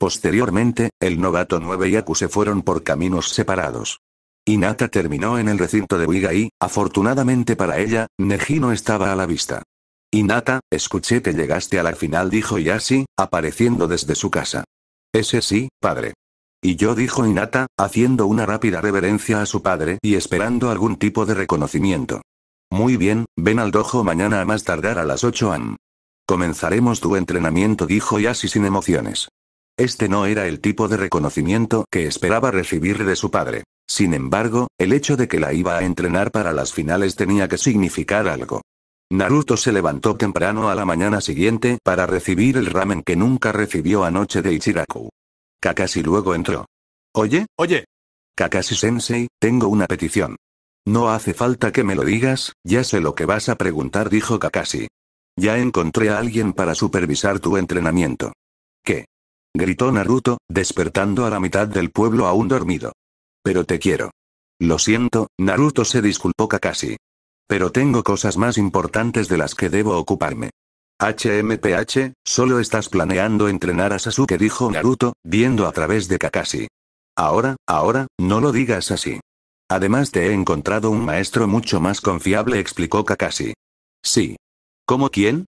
Posteriormente, el novato 9 y Aku se fueron por caminos separados. Inata terminó en el recinto de Uiga y, afortunadamente para ella, Neji no estaba a la vista. Inata, escuché que llegaste a la final, dijo Yashi, apareciendo desde su casa. Ese sí, padre. Y yo dijo Inata, haciendo una rápida reverencia a su padre y esperando algún tipo de reconocimiento. Muy bien, ven al dojo mañana a más tardar a las 8 am. Comenzaremos tu entrenamiento, dijo Yashi sin emociones. Este no era el tipo de reconocimiento que esperaba recibir de su padre. Sin embargo, el hecho de que la iba a entrenar para las finales tenía que significar algo. Naruto se levantó temprano a la mañana siguiente para recibir el ramen que nunca recibió anoche de Ichiraku. Kakashi luego entró. Oye, oye. Kakashi Sensei, tengo una petición. No hace falta que me lo digas, ya sé lo que vas a preguntar, dijo Kakashi. Ya encontré a alguien para supervisar tu entrenamiento. ¿Qué? gritó Naruto, despertando a la mitad del pueblo aún dormido. Pero te quiero. Lo siento, Naruto se disculpó Kakashi. Pero tengo cosas más importantes de las que debo ocuparme. HMPH, solo estás planeando entrenar a Sasuke dijo Naruto, viendo a través de Kakashi. Ahora, ahora, no lo digas así. Además te he encontrado un maestro mucho más confiable explicó Kakashi. Sí. ¿Cómo quién?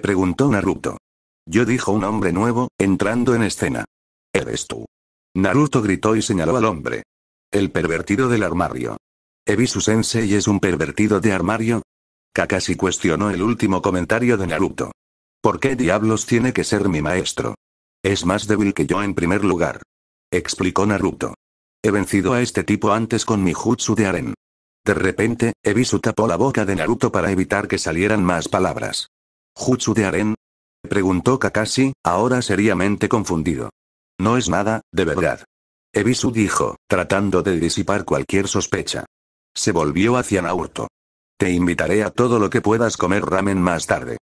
preguntó Naruto. Yo dijo un hombre nuevo, entrando en escena. Eres tú. Naruto gritó y señaló al hombre. El pervertido del armario. ¿Ebisu Sensei es un pervertido de armario? Kakashi cuestionó el último comentario de Naruto. ¿Por qué diablos tiene que ser mi maestro? Es más débil que yo en primer lugar. Explicó Naruto. He vencido a este tipo antes con mi jutsu de aren. De repente, Ebisu tapó la boca de Naruto para evitar que salieran más palabras. Jutsu de aren, preguntó Kakashi, ahora seriamente confundido. No es nada, de verdad. Ebisu dijo, tratando de disipar cualquier sospecha. Se volvió hacia Naruto. Te invitaré a todo lo que puedas comer ramen más tarde.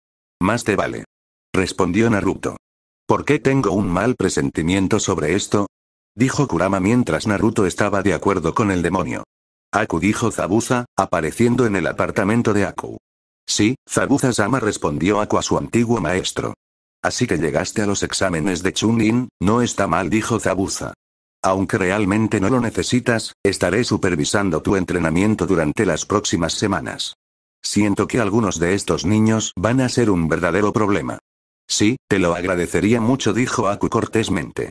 Más te vale. Respondió Naruto. ¿Por qué tengo un mal presentimiento sobre esto? Dijo Kurama mientras Naruto estaba de acuerdo con el demonio. Aku dijo Zabuza, apareciendo en el apartamento de Aku. Sí, Zabuza-sama respondió Aku a su antiguo maestro. Así que llegaste a los exámenes de Chunin, no está mal, dijo Zabuza. Aunque realmente no lo necesitas, estaré supervisando tu entrenamiento durante las próximas semanas. Siento que algunos de estos niños van a ser un verdadero problema. Sí, te lo agradecería mucho, dijo Aku cortésmente.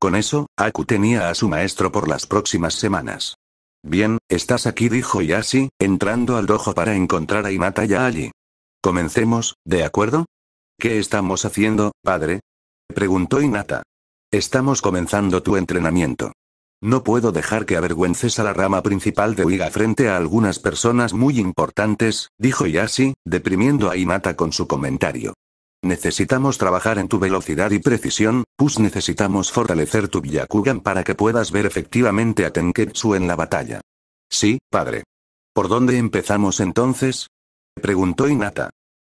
Con eso, Aku tenía a su maestro por las próximas semanas. Bien, estás aquí, dijo Yasi, entrando al dojo para encontrar a ya allí. Comencemos, ¿de acuerdo? ¿Qué estamos haciendo, padre? preguntó Inata. Estamos comenzando tu entrenamiento. No puedo dejar que avergüences a la rama principal de Uiga frente a algunas personas muy importantes, dijo Yasi, deprimiendo a Inata con su comentario. Necesitamos trabajar en tu velocidad y precisión, pues necesitamos fortalecer tu Byakugan para que puedas ver efectivamente a Tenketsu en la batalla. Sí, padre. ¿Por dónde empezamos entonces? Preguntó Inata.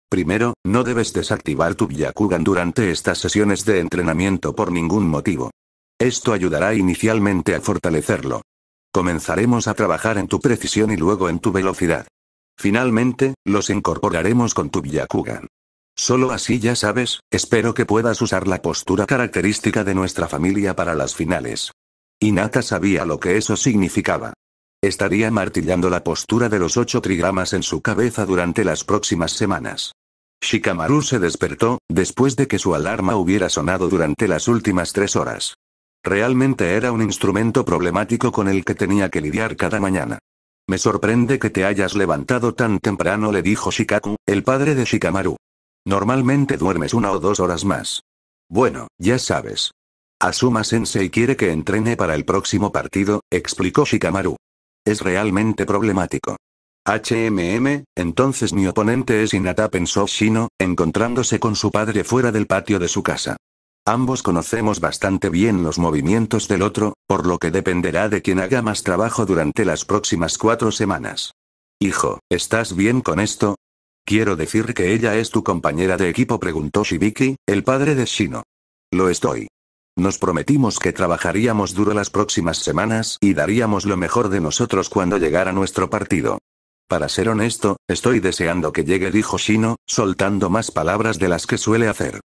Primero, no debes desactivar tu Byakugan durante estas sesiones de entrenamiento por ningún motivo. Esto ayudará inicialmente a fortalecerlo. Comenzaremos a trabajar en tu precisión y luego en tu velocidad. Finalmente, los incorporaremos con tu Byakugan. Solo así ya sabes, espero que puedas usar la postura característica de nuestra familia para las finales. Inata sabía lo que eso significaba. Estaría martillando la postura de los ocho trigramas en su cabeza durante las próximas semanas. Shikamaru se despertó, después de que su alarma hubiera sonado durante las últimas tres horas. Realmente era un instrumento problemático con el que tenía que lidiar cada mañana. Me sorprende que te hayas levantado tan temprano, le dijo Shikaku, el padre de Shikamaru. Normalmente duermes una o dos horas más. Bueno, ya sabes. Asuma Sensei quiere que entrene para el próximo partido, explicó Shikamaru. Es realmente problemático. HMM, entonces mi oponente es Hinata pensó Shino, encontrándose con su padre fuera del patio de su casa. Ambos conocemos bastante bien los movimientos del otro, por lo que dependerá de quien haga más trabajo durante las próximas cuatro semanas. Hijo, ¿estás bien con esto? Quiero decir que ella es tu compañera de equipo, preguntó Shibiki, el padre de Shino. Lo estoy. Nos prometimos que trabajaríamos duro las próximas semanas y daríamos lo mejor de nosotros cuando llegara nuestro partido. Para ser honesto, estoy deseando que llegue, dijo Shino, soltando más palabras de las que suele hacer.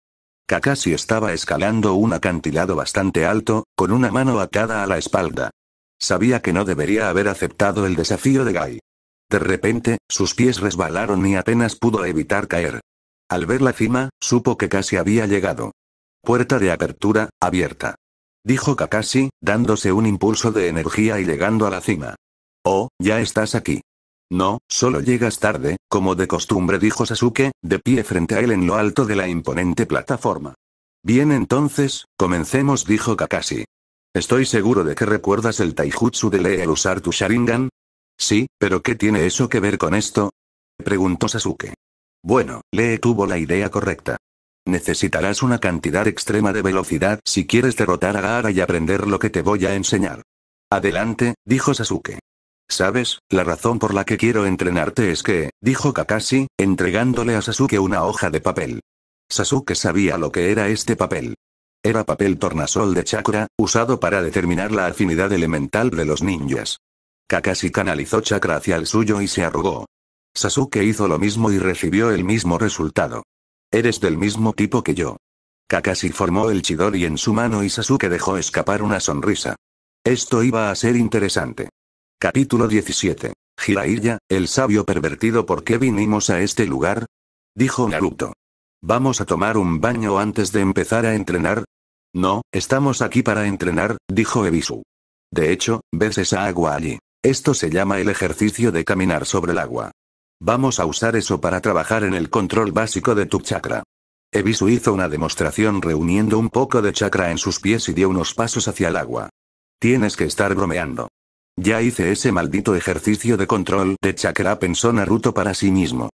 Kakashi estaba escalando un acantilado bastante alto, con una mano atada a la espalda. Sabía que no debería haber aceptado el desafío de Gai. De repente, sus pies resbalaron y apenas pudo evitar caer. Al ver la cima, supo que casi había llegado. Puerta de apertura, abierta. Dijo Kakashi, dándose un impulso de energía y llegando a la cima. Oh, ya estás aquí. No, solo llegas tarde, como de costumbre dijo Sasuke, de pie frente a él en lo alto de la imponente plataforma. Bien entonces, comencemos dijo Kakashi. Estoy seguro de que recuerdas el taijutsu de Lee al usar tu Sharingan, Sí, pero ¿qué tiene eso que ver con esto? Preguntó Sasuke. Bueno, Lee tuvo la idea correcta. Necesitarás una cantidad extrema de velocidad si quieres derrotar a Gaara y aprender lo que te voy a enseñar. Adelante, dijo Sasuke. Sabes, la razón por la que quiero entrenarte es que, dijo Kakashi, entregándole a Sasuke una hoja de papel. Sasuke sabía lo que era este papel. Era papel tornasol de chakra, usado para determinar la afinidad elemental de los ninjas. Kakashi canalizó chakra hacia el suyo y se arrugó. Sasuke hizo lo mismo y recibió el mismo resultado. Eres del mismo tipo que yo. Kakashi formó el Chidori en su mano y Sasuke dejó escapar una sonrisa. Esto iba a ser interesante. Capítulo 17. Jiraiya, el sabio pervertido ¿por qué vinimos a este lugar? Dijo Naruto. ¿Vamos a tomar un baño antes de empezar a entrenar? No, estamos aquí para entrenar, dijo Ebisu. De hecho, ves esa agua allí. Esto se llama el ejercicio de caminar sobre el agua. Vamos a usar eso para trabajar en el control básico de tu chakra. Ebisu hizo una demostración reuniendo un poco de chakra en sus pies y dio unos pasos hacia el agua. Tienes que estar bromeando. Ya hice ese maldito ejercicio de control de chakra, pensó Naruto para sí mismo.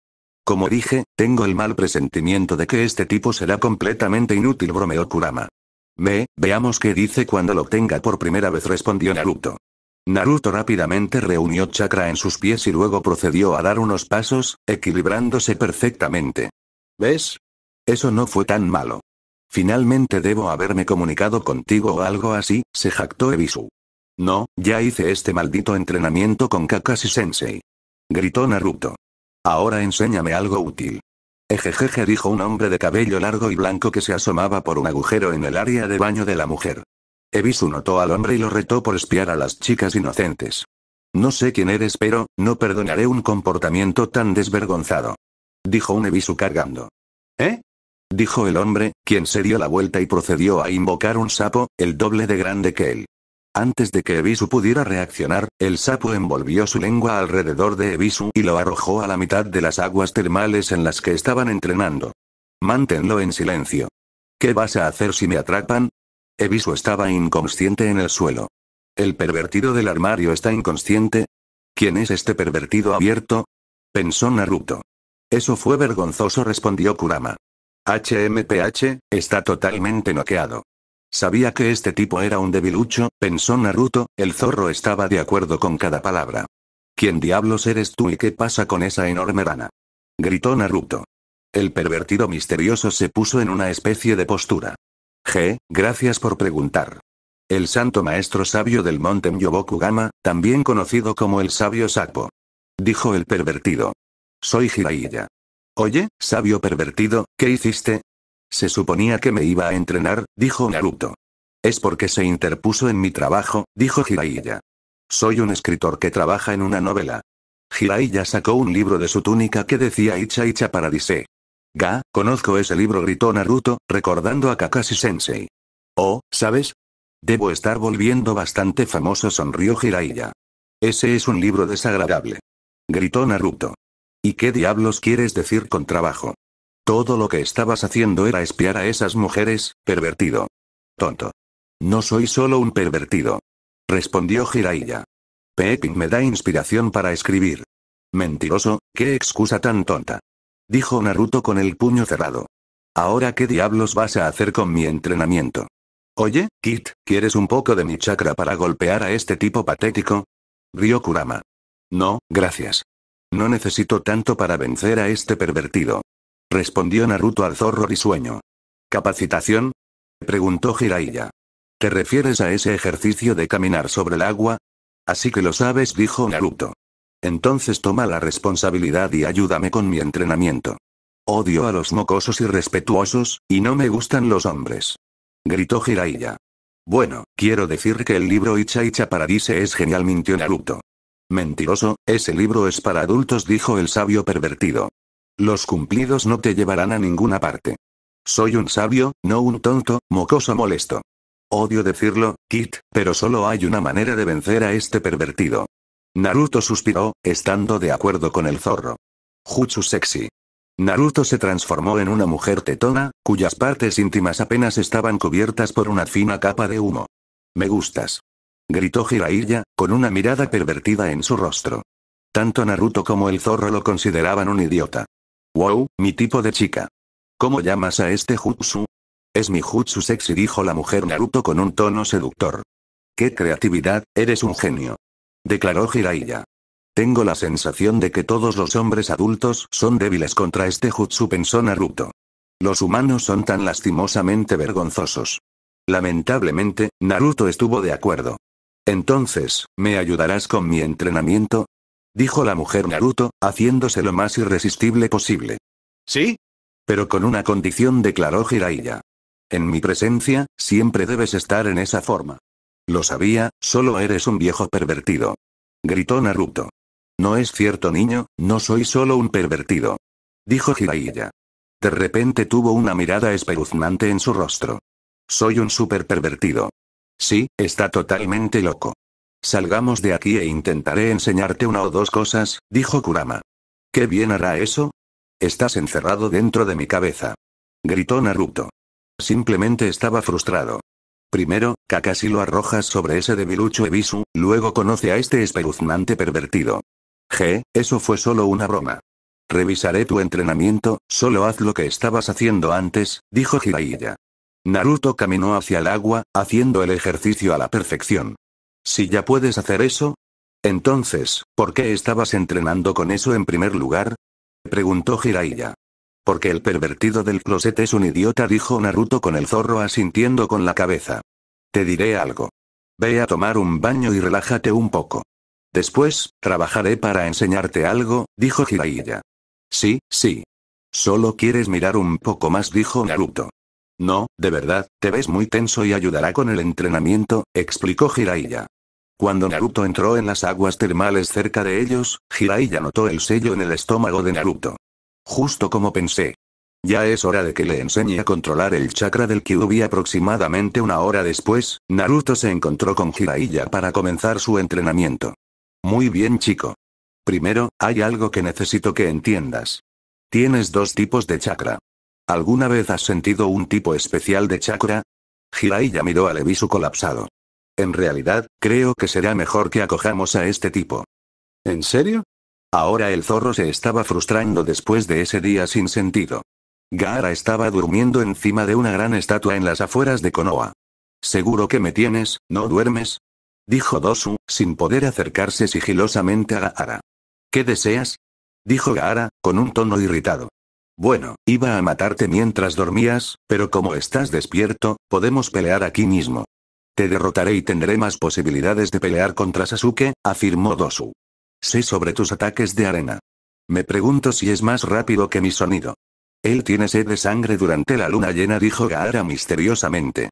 Como dije, tengo el mal presentimiento de que este tipo será completamente inútil, bromeó Kurama. Ve, veamos qué dice cuando lo tenga por primera vez, respondió Naruto. Naruto rápidamente reunió chakra en sus pies y luego procedió a dar unos pasos, equilibrándose perfectamente. ¿Ves? Eso no fue tan malo. Finalmente debo haberme comunicado contigo o algo así, se jactó Ebisu. No, ya hice este maldito entrenamiento con Kakashi Sensei. Gritó Naruto. Ahora enséñame algo útil. Ejejeje dijo un hombre de cabello largo y blanco que se asomaba por un agujero en el área de baño de la mujer. Ebisu notó al hombre y lo retó por espiar a las chicas inocentes. No sé quién eres pero, no perdonaré un comportamiento tan desvergonzado. Dijo un Ebisu cargando. ¿Eh? Dijo el hombre, quien se dio la vuelta y procedió a invocar un sapo, el doble de grande que él. Antes de que Ebisu pudiera reaccionar, el sapo envolvió su lengua alrededor de Ebisu y lo arrojó a la mitad de las aguas termales en las que estaban entrenando. Mántenlo en silencio. ¿Qué vas a hacer si me atrapan? Ebisu estaba inconsciente en el suelo. ¿El pervertido del armario está inconsciente? ¿Quién es este pervertido abierto? pensó Naruto. Eso fue vergonzoso, respondió Kurama. HMPH, está totalmente noqueado. Sabía que este tipo era un debilucho, pensó Naruto, el zorro estaba de acuerdo con cada palabra. ¿Quién diablos eres tú y qué pasa con esa enorme rana? gritó Naruto. El pervertido misterioso se puso en una especie de postura. G, gracias por preguntar. El santo maestro sabio del monte Gama, también conocido como el sabio Sapo. Dijo el pervertido. Soy Jiraiya. Oye, sabio pervertido, ¿qué hiciste? Se suponía que me iba a entrenar, dijo Naruto. Es porque se interpuso en mi trabajo, dijo Jiraiya. Soy un escritor que trabaja en una novela. Jiraiya sacó un libro de su túnica que decía Icha Icha Paradise. Ga, conozco ese libro, gritó Naruto, recordando a Kakashi Sensei. Oh, ¿sabes? Debo estar volviendo bastante famoso, sonrió Jiraiya. Ese es un libro desagradable. Gritó Naruto. ¿Y qué diablos quieres decir con trabajo? Todo lo que estabas haciendo era espiar a esas mujeres, pervertido. Tonto. No soy solo un pervertido. Respondió Jiraiya. Pepin me da inspiración para escribir. Mentiroso, qué excusa tan tonta dijo Naruto con el puño cerrado. Ahora qué diablos vas a hacer con mi entrenamiento. Oye, Kit, ¿quieres un poco de mi chakra para golpear a este tipo patético? Río Kurama. No, gracias. No necesito tanto para vencer a este pervertido. Respondió Naruto al zorro risueño. ¿Capacitación? Preguntó Jiraiya. ¿Te refieres a ese ejercicio de caminar sobre el agua? Así que lo sabes, dijo Naruto. Entonces toma la responsabilidad y ayúdame con mi entrenamiento. Odio a los mocosos y respetuosos, y no me gustan los hombres. Gritó Jiraiya. Bueno, quiero decir que el libro Icha Icha Paradise es genial mintió Naruto. Mentiroso, ese libro es para adultos dijo el sabio pervertido. Los cumplidos no te llevarán a ninguna parte. Soy un sabio, no un tonto, mocoso molesto. Odio decirlo, Kit, pero solo hay una manera de vencer a este pervertido. Naruto suspiró, estando de acuerdo con el zorro. Jutsu sexy. Naruto se transformó en una mujer tetona, cuyas partes íntimas apenas estaban cubiertas por una fina capa de humo. Me gustas. Gritó Jiraiya, con una mirada pervertida en su rostro. Tanto Naruto como el zorro lo consideraban un idiota. Wow, mi tipo de chica. ¿Cómo llamas a este jutsu? Es mi jutsu sexy, dijo la mujer Naruto con un tono seductor. ¡Qué creatividad, eres un genio! declaró Jiraiya. Tengo la sensación de que todos los hombres adultos son débiles contra este jutsu pensó Naruto. Los humanos son tan lastimosamente vergonzosos. Lamentablemente, Naruto estuvo de acuerdo. Entonces, ¿me ayudarás con mi entrenamiento? Dijo la mujer Naruto, haciéndose lo más irresistible posible. ¿Sí? Pero con una condición declaró Jiraiya. En mi presencia, siempre debes estar en esa forma. Lo sabía, solo eres un viejo pervertido. Gritó Naruto. No es cierto niño, no soy solo un pervertido. Dijo Jiraiya. De repente tuvo una mirada espeluznante en su rostro. Soy un super pervertido. Sí, está totalmente loco. Salgamos de aquí e intentaré enseñarte una o dos cosas, dijo Kurama. ¿Qué bien hará eso? Estás encerrado dentro de mi cabeza. Gritó Naruto. Simplemente estaba frustrado. Primero, Kakashi lo arrojas sobre ese debilucho Ebisu, luego conoce a este espeluznante pervertido. G, eso fue solo una broma. Revisaré tu entrenamiento, solo haz lo que estabas haciendo antes, dijo Hiraiya. Naruto caminó hacia el agua, haciendo el ejercicio a la perfección. Si ya puedes hacer eso. Entonces, ¿por qué estabas entrenando con eso en primer lugar? Preguntó Hiraiya. Porque el pervertido del closet es un idiota, dijo Naruto con el zorro asintiendo con la cabeza. Te diré algo. Ve a tomar un baño y relájate un poco. Después, trabajaré para enseñarte algo, dijo Hiraiya. Sí, sí. Solo quieres mirar un poco más, dijo Naruto. No, de verdad, te ves muy tenso y ayudará con el entrenamiento, explicó Jiraiya. Cuando Naruto entró en las aguas termales cerca de ellos, Hiraiya notó el sello en el estómago de Naruto. Justo como pensé. Ya es hora de que le enseñe a controlar el chakra del Kyuubi aproximadamente una hora después, Naruto se encontró con Jiraiya para comenzar su entrenamiento. Muy bien chico. Primero, hay algo que necesito que entiendas. Tienes dos tipos de chakra. ¿Alguna vez has sentido un tipo especial de chakra? Jiraiya miró a Levisu colapsado. En realidad, creo que será mejor que acojamos a este tipo. ¿En serio? Ahora el zorro se estaba frustrando después de ese día sin sentido. Gaara estaba durmiendo encima de una gran estatua en las afueras de Konoha. Seguro que me tienes, ¿no duermes? Dijo Dosu, sin poder acercarse sigilosamente a Gaara. ¿Qué deseas? Dijo Gaara, con un tono irritado. Bueno, iba a matarte mientras dormías, pero como estás despierto, podemos pelear aquí mismo. Te derrotaré y tendré más posibilidades de pelear contra Sasuke, afirmó Dosu. Sé sobre tus ataques de arena. Me pregunto si es más rápido que mi sonido. Él tiene sed de sangre durante la luna llena, dijo Gaara misteriosamente.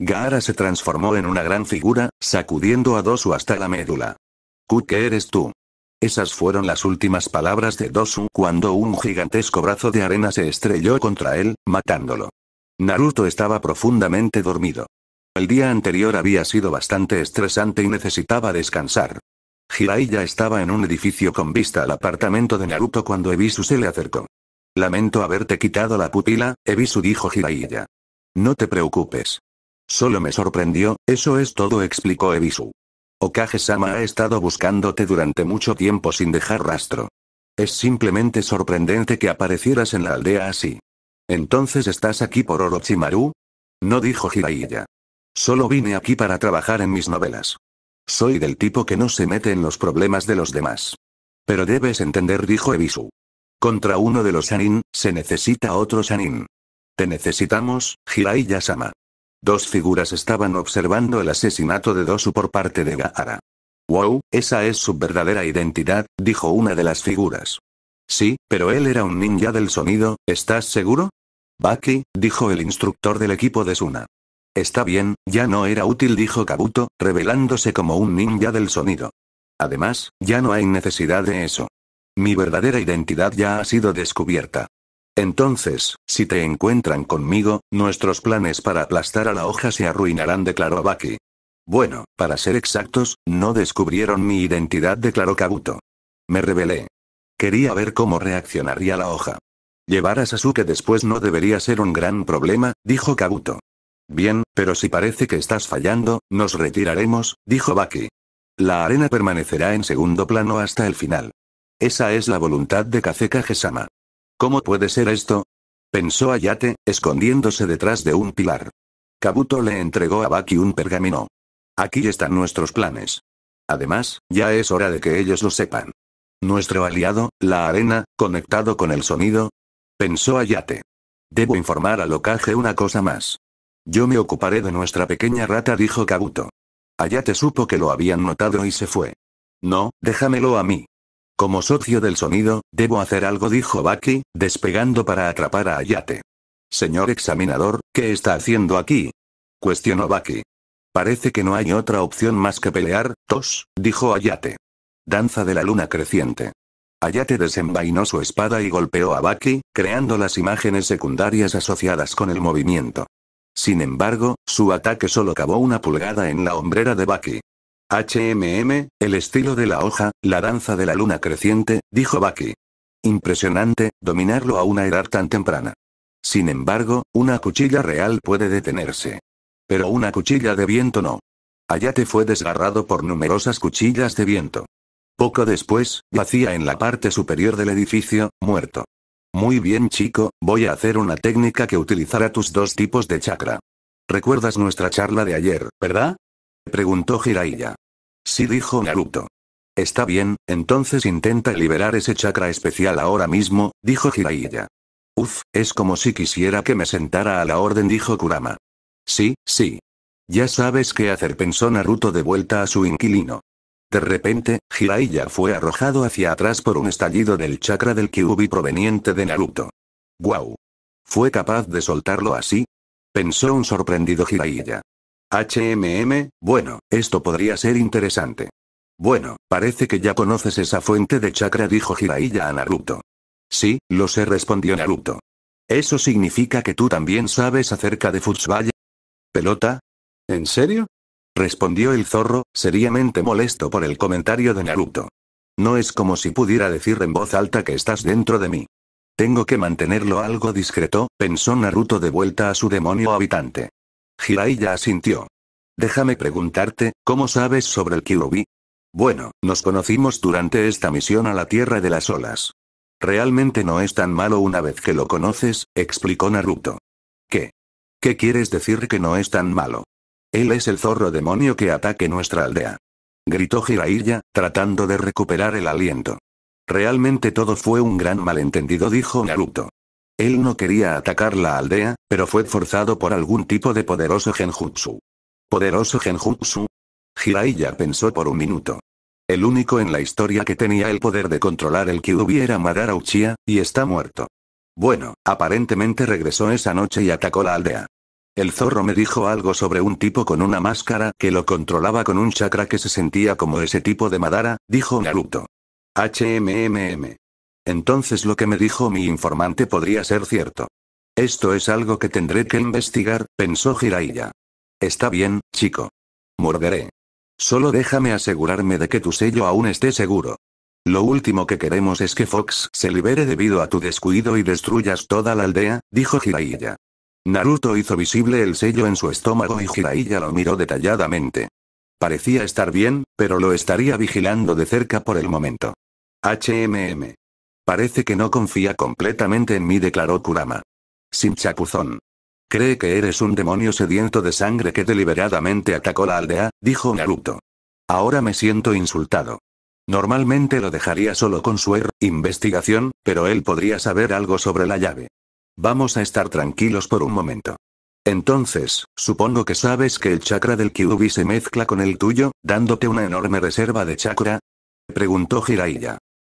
Gaara se transformó en una gran figura, sacudiendo a Dosu hasta la médula. ¿Qué eres tú? Esas fueron las últimas palabras de Dosu cuando un gigantesco brazo de arena se estrelló contra él, matándolo. Naruto estaba profundamente dormido. El día anterior había sido bastante estresante y necesitaba descansar. Hiraiya estaba en un edificio con vista al apartamento de Naruto cuando Ebisu se le acercó. Lamento haberte quitado la pupila, Ebisu dijo Hiraiya. No te preocupes. Solo me sorprendió, eso es todo explicó Ebisu. Okage-sama ha estado buscándote durante mucho tiempo sin dejar rastro. Es simplemente sorprendente que aparecieras en la aldea así. Entonces estás aquí por Orochimaru? No dijo Hiraiya. Solo vine aquí para trabajar en mis novelas. Soy del tipo que no se mete en los problemas de los demás. Pero debes entender, dijo Ebisu. Contra uno de los Sanin, se necesita otro Sanin. Te necesitamos, Hiraiya-sama. Dos figuras estaban observando el asesinato de Dosu por parte de Gaara. Wow, esa es su verdadera identidad, dijo una de las figuras. Sí, pero él era un ninja del sonido, ¿estás seguro? Baki, dijo el instructor del equipo de Suna. Está bien, ya no era útil, dijo Kabuto, revelándose como un ninja del sonido. Además, ya no hay necesidad de eso. Mi verdadera identidad ya ha sido descubierta. Entonces, si te encuentran conmigo, nuestros planes para aplastar a la hoja se arruinarán, declaró Baki. Bueno, para ser exactos, no descubrieron mi identidad, declaró Kabuto. Me revelé. Quería ver cómo reaccionaría la hoja. Llevar a Sasuke después no debería ser un gran problema, dijo Kabuto. Bien, pero si parece que estás fallando, nos retiraremos, dijo Baki. La arena permanecerá en segundo plano hasta el final. Esa es la voluntad de Kazeka Gesama. ¿Cómo puede ser esto? Pensó Ayate, escondiéndose detrás de un pilar. Kabuto le entregó a Baki un pergamino. Aquí están nuestros planes. Además, ya es hora de que ellos lo sepan. Nuestro aliado, la arena, conectado con el sonido. Pensó Ayate. Debo informar a Lokage una cosa más. Yo me ocuparé de nuestra pequeña rata, dijo Kabuto. Ayate supo que lo habían notado y se fue. No, déjamelo a mí. Como socio del sonido, debo hacer algo, dijo Baki, despegando para atrapar a Ayate. Señor examinador, ¿qué está haciendo aquí? cuestionó Baki. Parece que no hay otra opción más que pelear, Tos, dijo Ayate. Danza de la luna creciente. Ayate desenvainó su espada y golpeó a Baki, creando las imágenes secundarias asociadas con el movimiento. Sin embargo, su ataque solo cavó una pulgada en la hombrera de Bucky. HMM, el estilo de la hoja, la danza de la luna creciente, dijo Bucky. Impresionante, dominarlo a una edad tan temprana. Sin embargo, una cuchilla real puede detenerse. Pero una cuchilla de viento no. te fue desgarrado por numerosas cuchillas de viento. Poco después, yacía en la parte superior del edificio, muerto. Muy bien chico, voy a hacer una técnica que utilizará tus dos tipos de chakra. ¿Recuerdas nuestra charla de ayer, verdad? Preguntó Jiraiya. Sí dijo Naruto. Está bien, entonces intenta liberar ese chakra especial ahora mismo, dijo Jiraiya. Uf, es como si quisiera que me sentara a la orden, dijo Kurama. Sí, sí. Ya sabes qué hacer, pensó Naruto de vuelta a su inquilino. De repente, Hiraiya fue arrojado hacia atrás por un estallido del chakra del Kyubi proveniente de Naruto. ¡Guau! ¿Fue capaz de soltarlo así? Pensó un sorprendido Jiraiya. HMM, bueno, esto podría ser interesante. Bueno, parece que ya conoces esa fuente de chakra, dijo Jiraiya a Naruto. Sí, lo sé, respondió Naruto. ¿Eso significa que tú también sabes acerca de Futsubaya? ¿Pelota? ¿En serio? Respondió el zorro, seriamente molesto por el comentario de Naruto. No es como si pudiera decir en voz alta que estás dentro de mí. Tengo que mantenerlo algo discreto, pensó Naruto de vuelta a su demonio habitante. ya asintió. Déjame preguntarte, ¿cómo sabes sobre el Kyuubi? Bueno, nos conocimos durante esta misión a la Tierra de las Olas. Realmente no es tan malo una vez que lo conoces, explicó Naruto. ¿Qué? ¿Qué quieres decir que no es tan malo? Él es el zorro demonio que ataque nuestra aldea. Gritó Jiraiya, tratando de recuperar el aliento. Realmente todo fue un gran malentendido, dijo Naruto. Él no quería atacar la aldea, pero fue forzado por algún tipo de poderoso genjutsu. ¿Poderoso genjutsu? Jiraiya pensó por un minuto. El único en la historia que tenía el poder de controlar el Kyubi era Madara Uchiha, y está muerto. Bueno, aparentemente regresó esa noche y atacó la aldea. El zorro me dijo algo sobre un tipo con una máscara que lo controlaba con un chakra que se sentía como ese tipo de Madara, dijo Naruto. HMMM. Entonces lo que me dijo mi informante podría ser cierto. Esto es algo que tendré que investigar, pensó Jiraiya. Está bien, chico. Morderé. Solo déjame asegurarme de que tu sello aún esté seguro. Lo último que queremos es que Fox se libere debido a tu descuido y destruyas toda la aldea, dijo Jiraiya. Naruto hizo visible el sello en su estómago y Jiraiya lo miró detalladamente. Parecía estar bien, pero lo estaría vigilando de cerca por el momento. HMM. Parece que no confía completamente en mí, declaró Kurama. Sin chapuzón. Cree que eres un demonio sediento de sangre que deliberadamente atacó la aldea, dijo Naruto. Ahora me siento insultado. Normalmente lo dejaría solo con su er, investigación, pero él podría saber algo sobre la llave. Vamos a estar tranquilos por un momento. Entonces, supongo que sabes que el chakra del Kyubi se mezcla con el tuyo, dándote una enorme reserva de chakra? preguntó Jiraiya.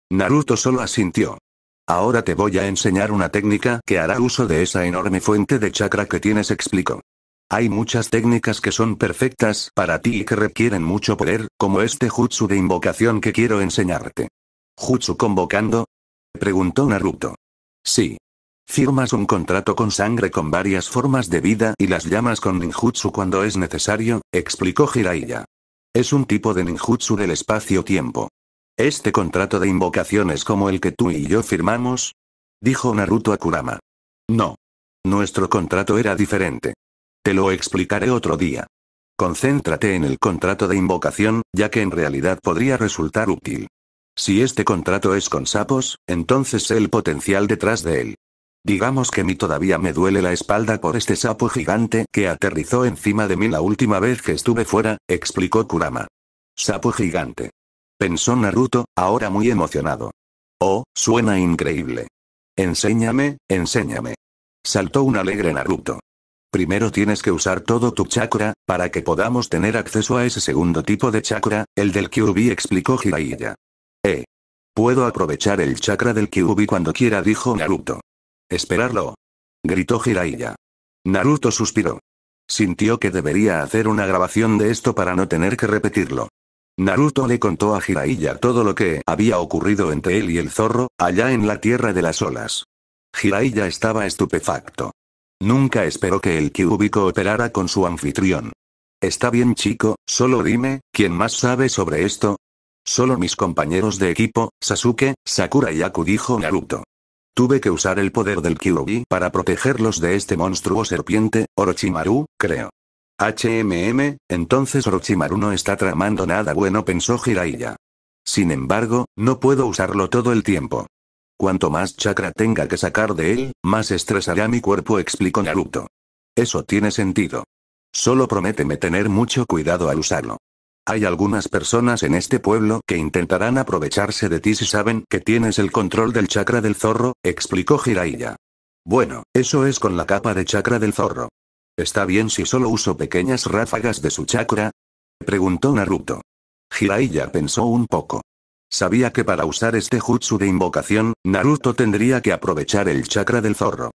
Naruto solo asintió. Ahora te voy a enseñar una técnica que hará uso de esa enorme fuente de chakra que tienes, explicó. Hay muchas técnicas que son perfectas para ti y que requieren mucho poder, como este jutsu de invocación que quiero enseñarte. ¿Jutsu convocando? preguntó Naruto. Sí, Firmas un contrato con sangre con varias formas de vida y las llamas con ninjutsu cuando es necesario, explicó Hiraiya. Es un tipo de ninjutsu del espacio-tiempo. Este contrato de invocación es como el que tú y yo firmamos, dijo Naruto a Kurama. No. Nuestro contrato era diferente. Te lo explicaré otro día. Concéntrate en el contrato de invocación, ya que en realidad podría resultar útil. Si este contrato es con sapos, entonces el potencial detrás de él. Digamos que mi todavía me duele la espalda por este sapo gigante que aterrizó encima de mí la última vez que estuve fuera, explicó Kurama. Sapo gigante. Pensó Naruto, ahora muy emocionado. Oh, suena increíble. Enséñame, enséñame. Saltó un alegre Naruto. Primero tienes que usar todo tu chakra, para que podamos tener acceso a ese segundo tipo de chakra, el del Kyubi explicó Hiraiya. Eh. Puedo aprovechar el chakra del Kyubi cuando quiera dijo Naruto. Esperarlo. Gritó Jiraiya. Naruto suspiró. Sintió que debería hacer una grabación de esto para no tener que repetirlo. Naruto le contó a Jiraiya todo lo que había ocurrido entre él y el zorro, allá en la Tierra de las Olas. Jiraiya estaba estupefacto. Nunca esperó que el Kyubi cooperara con su anfitrión. Está bien chico, solo dime, ¿quién más sabe sobre esto? Solo mis compañeros de equipo, Sasuke, Sakura y Aku dijo Naruto. Tuve que usar el poder del Kyuubi para protegerlos de este monstruo serpiente, Orochimaru, creo. HMM, entonces Orochimaru no está tramando nada bueno, pensó Jiraiya. Sin embargo, no puedo usarlo todo el tiempo. Cuanto más chakra tenga que sacar de él, más estresará mi cuerpo, explicó Naruto. Eso tiene sentido. Solo prométeme tener mucho cuidado al usarlo. Hay algunas personas en este pueblo que intentarán aprovecharse de ti si saben que tienes el control del chakra del zorro, explicó Jiraiya. Bueno, eso es con la capa de chakra del zorro. ¿Está bien si solo uso pequeñas ráfagas de su chakra? Preguntó Naruto. Jiraiya pensó un poco. Sabía que para usar este jutsu de invocación, Naruto tendría que aprovechar el chakra del zorro.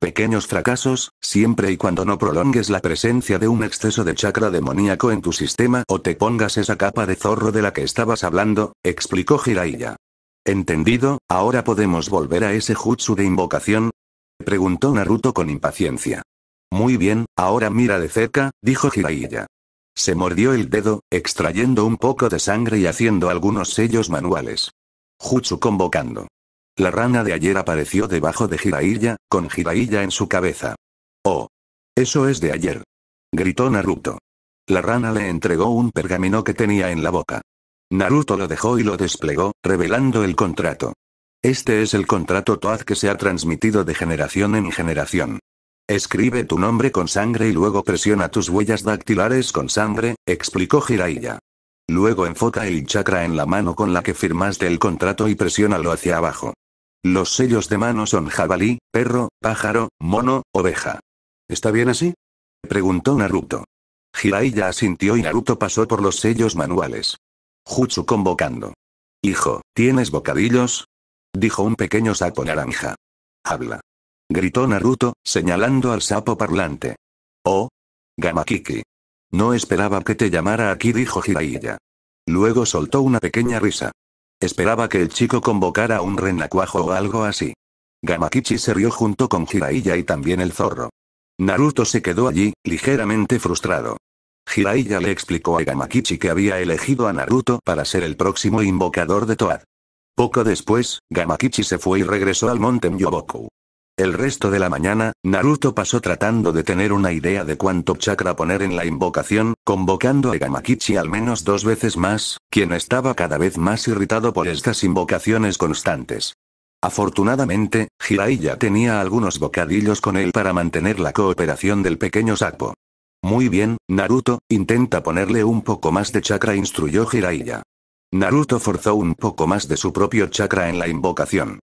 Pequeños fracasos, siempre y cuando no prolongues la presencia de un exceso de chakra demoníaco en tu sistema o te pongas esa capa de zorro de la que estabas hablando, explicó Jiraiya. ¿Entendido? ¿Ahora podemos volver a ese jutsu de invocación? Preguntó Naruto con impaciencia. Muy bien, ahora mira de cerca, dijo Jiraiya. Se mordió el dedo, extrayendo un poco de sangre y haciendo algunos sellos manuales. Jutsu convocando. La rana de ayer apareció debajo de Jiraiya, con Jiraiya en su cabeza. ¡Oh! Eso es de ayer. Gritó Naruto. La rana le entregó un pergamino que tenía en la boca. Naruto lo dejó y lo desplegó, revelando el contrato. Este es el contrato Toad que se ha transmitido de generación en generación. Escribe tu nombre con sangre y luego presiona tus huellas dactilares con sangre, explicó Jiraiya. Luego enfoca el chakra en la mano con la que firmaste el contrato y presiónalo hacia abajo. Los sellos de mano son jabalí, perro, pájaro, mono, oveja. ¿Está bien así? Preguntó Naruto. Jiraiya asintió y Naruto pasó por los sellos manuales. Jutsu convocando. Hijo, ¿tienes bocadillos? Dijo un pequeño sapo naranja. Habla. Gritó Naruto, señalando al sapo parlante. Oh. Gamakiki. No esperaba que te llamara aquí, dijo Jiraiya. Luego soltó una pequeña risa. Esperaba que el chico convocara un renacuajo o algo así. Gamakichi se rió junto con Jiraiya y también el zorro. Naruto se quedó allí, ligeramente frustrado. Jiraiya le explicó a Gamakichi que había elegido a Naruto para ser el próximo invocador de Toad. Poco después, Gamakichi se fue y regresó al monte Myoboku. El resto de la mañana, Naruto pasó tratando de tener una idea de cuánto chakra poner en la invocación, convocando a Gamakichi al menos dos veces más, quien estaba cada vez más irritado por estas invocaciones constantes. Afortunadamente, Jiraiya tenía algunos bocadillos con él para mantener la cooperación del pequeño sapo. Muy bien, Naruto, intenta ponerle un poco más de chakra instruyó Jiraiya. Naruto forzó un poco más de su propio chakra en la invocación.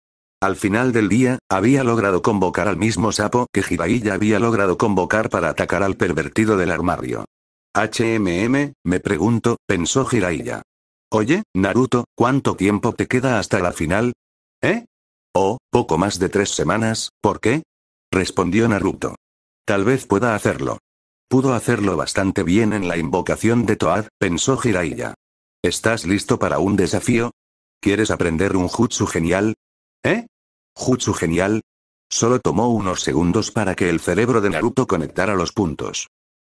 Al final del día, había logrado convocar al mismo sapo que Jiraiya había logrado convocar para atacar al pervertido del armario. HMM, me pregunto, pensó Jiraiya. Oye, Naruto, ¿cuánto tiempo te queda hasta la final? ¿Eh? Oh, poco más de tres semanas, ¿por qué? Respondió Naruto. Tal vez pueda hacerlo. Pudo hacerlo bastante bien en la invocación de Toad, pensó Jiraiya. ¿Estás listo para un desafío? ¿Quieres aprender un jutsu genial? ¿Eh? Jutsu genial. Solo tomó unos segundos para que el cerebro de Naruto conectara los puntos.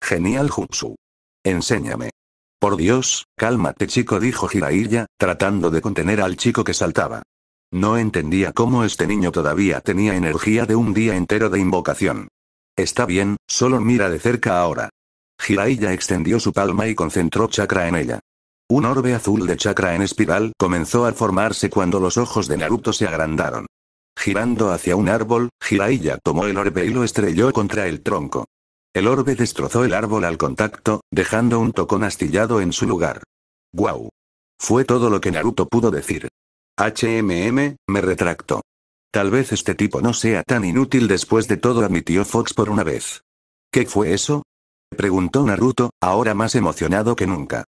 Genial Jutsu. Enséñame. Por Dios, cálmate chico dijo Jiraiya, tratando de contener al chico que saltaba. No entendía cómo este niño todavía tenía energía de un día entero de invocación. Está bien, solo mira de cerca ahora. Jiraiya extendió su palma y concentró chakra en ella. Un orbe azul de chakra en espiral comenzó a formarse cuando los ojos de Naruto se agrandaron. Girando hacia un árbol, Jiraiya tomó el orbe y lo estrelló contra el tronco. El orbe destrozó el árbol al contacto, dejando un tocón astillado en su lugar. ¡Guau! Fue todo lo que Naruto pudo decir. HMM, me retracto. Tal vez este tipo no sea tan inútil después de todo, admitió Fox por una vez. ¿Qué fue eso? Preguntó Naruto, ahora más emocionado que nunca.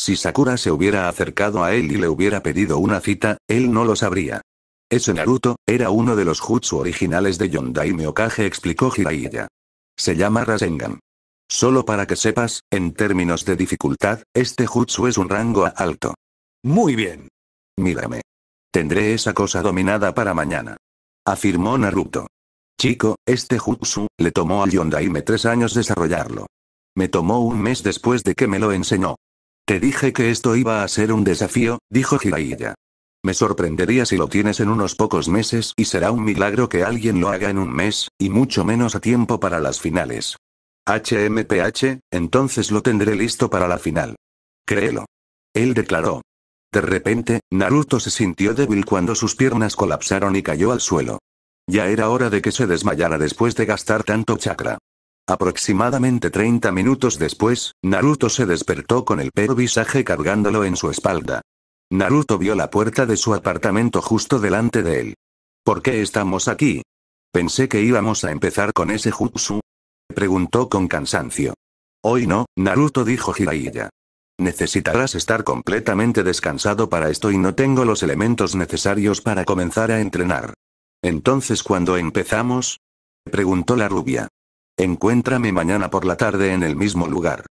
Si Sakura se hubiera acercado a él y le hubiera pedido una cita, él no lo sabría. Ese Naruto, era uno de los jutsu originales de Yondaime Meokage, explicó Hiraiya. Se llama Rasengan. Solo para que sepas, en términos de dificultad, este jutsu es un rango alto. Muy bien. Mírame. Tendré esa cosa dominada para mañana. Afirmó Naruto. Chico, este jutsu, le tomó a Yondaime tres años desarrollarlo. Me tomó un mes después de que me lo enseñó. Te dije que esto iba a ser un desafío, dijo Hiraiya. Me sorprendería si lo tienes en unos pocos meses y será un milagro que alguien lo haga en un mes, y mucho menos a tiempo para las finales. HMPH, entonces lo tendré listo para la final. Créelo. Él declaró. De repente, Naruto se sintió débil cuando sus piernas colapsaron y cayó al suelo. Ya era hora de que se desmayara después de gastar tanto chakra. Aproximadamente 30 minutos después, Naruto se despertó con el perro visaje cargándolo en su espalda. Naruto vio la puerta de su apartamento justo delante de él. ¿Por qué estamos aquí? Pensé que íbamos a empezar con ese jutsu. Preguntó con cansancio. Hoy no, Naruto dijo Jiraiya. Necesitarás estar completamente descansado para esto y no tengo los elementos necesarios para comenzar a entrenar. Entonces, ¿cuándo empezamos? Preguntó la rubia. Encuéntrame mañana por la tarde en el mismo lugar.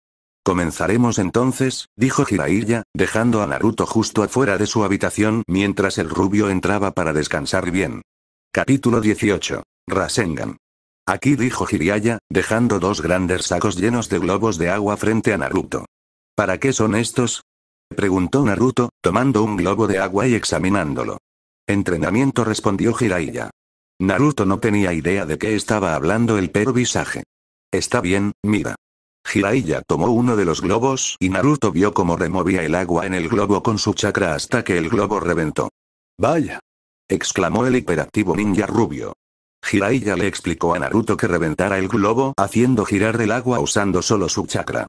Comenzaremos entonces, dijo Jiraiya, dejando a Naruto justo afuera de su habitación mientras el rubio entraba para descansar bien. Capítulo 18. Rasengan. Aquí dijo Jiraiya, dejando dos grandes sacos llenos de globos de agua frente a Naruto. ¿Para qué son estos? preguntó Naruto, tomando un globo de agua y examinándolo. Entrenamiento respondió Jiraiya. Naruto no tenía idea de qué estaba hablando el perro visaje. Está bien, mira. Jiraiya tomó uno de los globos y Naruto vio cómo removía el agua en el globo con su chakra hasta que el globo reventó. Vaya. exclamó el hiperactivo ninja rubio. Jiraiya le explicó a Naruto que reventara el globo haciendo girar el agua usando solo su chakra.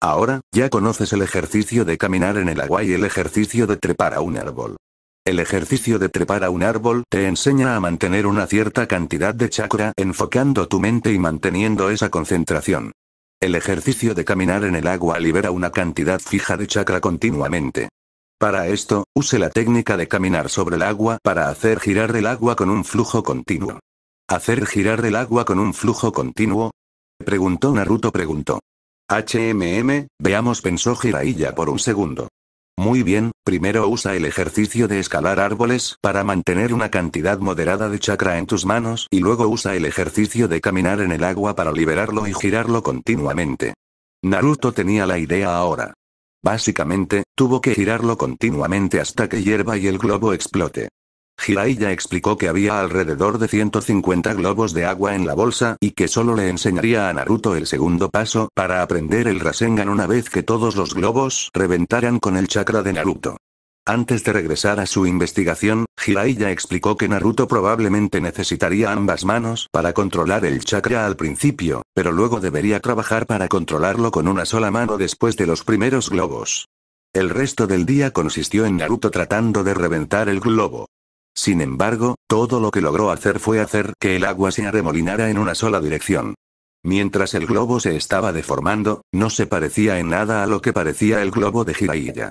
Ahora, ya conoces el ejercicio de caminar en el agua y el ejercicio de trepar a un árbol. El ejercicio de trepar a un árbol te enseña a mantener una cierta cantidad de chakra enfocando tu mente y manteniendo esa concentración. El ejercicio de caminar en el agua libera una cantidad fija de chakra continuamente. Para esto, use la técnica de caminar sobre el agua para hacer girar el agua con un flujo continuo. ¿Hacer girar el agua con un flujo continuo? Preguntó Naruto preguntó. HMM, veamos pensó Jiraiya por un segundo. Muy bien, primero usa el ejercicio de escalar árboles para mantener una cantidad moderada de chakra en tus manos y luego usa el ejercicio de caminar en el agua para liberarlo y girarlo continuamente. Naruto tenía la idea ahora. Básicamente, tuvo que girarlo continuamente hasta que hierba y el globo explote. Hiraiya explicó que había alrededor de 150 globos de agua en la bolsa y que solo le enseñaría a Naruto el segundo paso para aprender el Rasengan una vez que todos los globos reventaran con el chakra de Naruto. Antes de regresar a su investigación, Hiraiya explicó que Naruto probablemente necesitaría ambas manos para controlar el chakra al principio, pero luego debería trabajar para controlarlo con una sola mano después de los primeros globos. El resto del día consistió en Naruto tratando de reventar el globo. Sin embargo, todo lo que logró hacer fue hacer que el agua se arremolinara en una sola dirección. Mientras el globo se estaba deformando, no se parecía en nada a lo que parecía el globo de Jiraiya.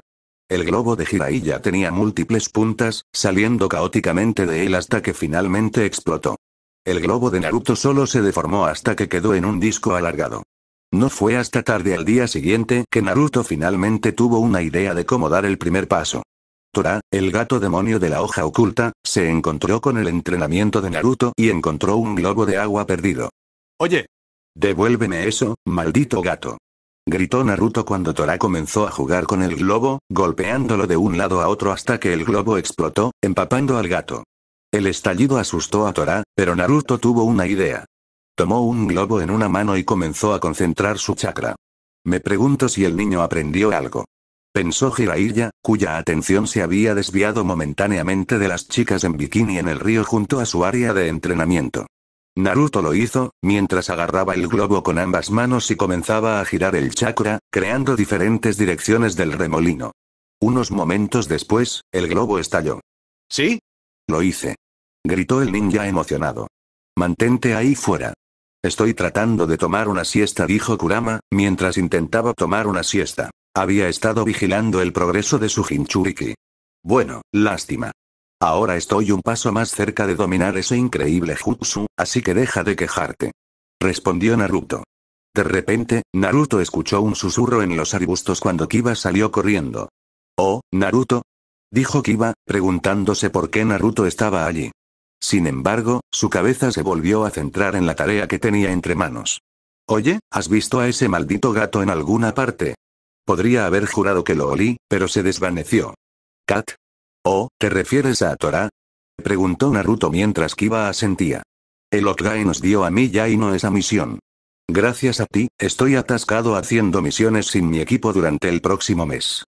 El globo de Jiraiya tenía múltiples puntas, saliendo caóticamente de él hasta que finalmente explotó. El globo de Naruto solo se deformó hasta que quedó en un disco alargado. No fue hasta tarde al día siguiente que Naruto finalmente tuvo una idea de cómo dar el primer paso. Tora, el gato demonio de la hoja oculta, se encontró con el entrenamiento de Naruto y encontró un globo de agua perdido. Oye. Devuélveme eso, maldito gato. Gritó Naruto cuando Tora comenzó a jugar con el globo, golpeándolo de un lado a otro hasta que el globo explotó, empapando al gato. El estallido asustó a Tora, pero Naruto tuvo una idea. Tomó un globo en una mano y comenzó a concentrar su chakra. Me pregunto si el niño aprendió algo pensó Jiraiya, cuya atención se había desviado momentáneamente de las chicas en bikini en el río junto a su área de entrenamiento. Naruto lo hizo, mientras agarraba el globo con ambas manos y comenzaba a girar el chakra, creando diferentes direcciones del remolino. Unos momentos después, el globo estalló. ¿Sí? Lo hice. Gritó el ninja emocionado. Mantente ahí fuera. Estoy tratando de tomar una siesta, dijo Kurama, mientras intentaba tomar una siesta. Había estado vigilando el progreso de su Jinchuriki. Bueno, lástima. Ahora estoy un paso más cerca de dominar ese increíble jutsu, así que deja de quejarte. Respondió Naruto. De repente, Naruto escuchó un susurro en los arbustos cuando Kiba salió corriendo. Oh, Naruto. Dijo Kiba, preguntándose por qué Naruto estaba allí. Sin embargo, su cabeza se volvió a centrar en la tarea que tenía entre manos. Oye, ¿has visto a ese maldito gato en alguna parte? Podría haber jurado que lo olí, pero se desvaneció. ¿Kat? ¿O, oh, te refieres a Tora? Preguntó Naruto mientras Kiba asentía. El Otgai nos dio a mí ya y no esa misión. Gracias a ti, estoy atascado haciendo misiones sin mi equipo durante el próximo mes.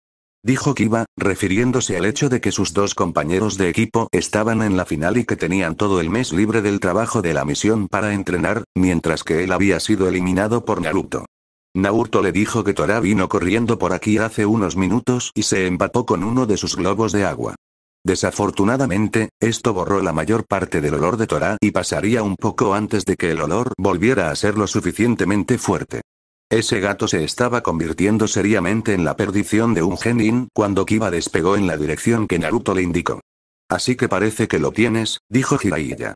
Dijo Kiba, refiriéndose al hecho de que sus dos compañeros de equipo estaban en la final y que tenían todo el mes libre del trabajo de la misión para entrenar, mientras que él había sido eliminado por Naruto. Naruto le dijo que Tora vino corriendo por aquí hace unos minutos y se empapó con uno de sus globos de agua. Desafortunadamente, esto borró la mayor parte del olor de Tora y pasaría un poco antes de que el olor volviera a ser lo suficientemente fuerte. Ese gato se estaba convirtiendo seriamente en la perdición de un genin cuando Kiba despegó en la dirección que Naruto le indicó. Así que parece que lo tienes, dijo Jiraiya.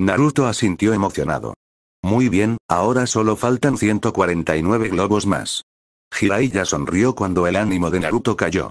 Naruto asintió emocionado. Muy bien, ahora solo faltan 149 globos más. Jiraiya sonrió cuando el ánimo de Naruto cayó.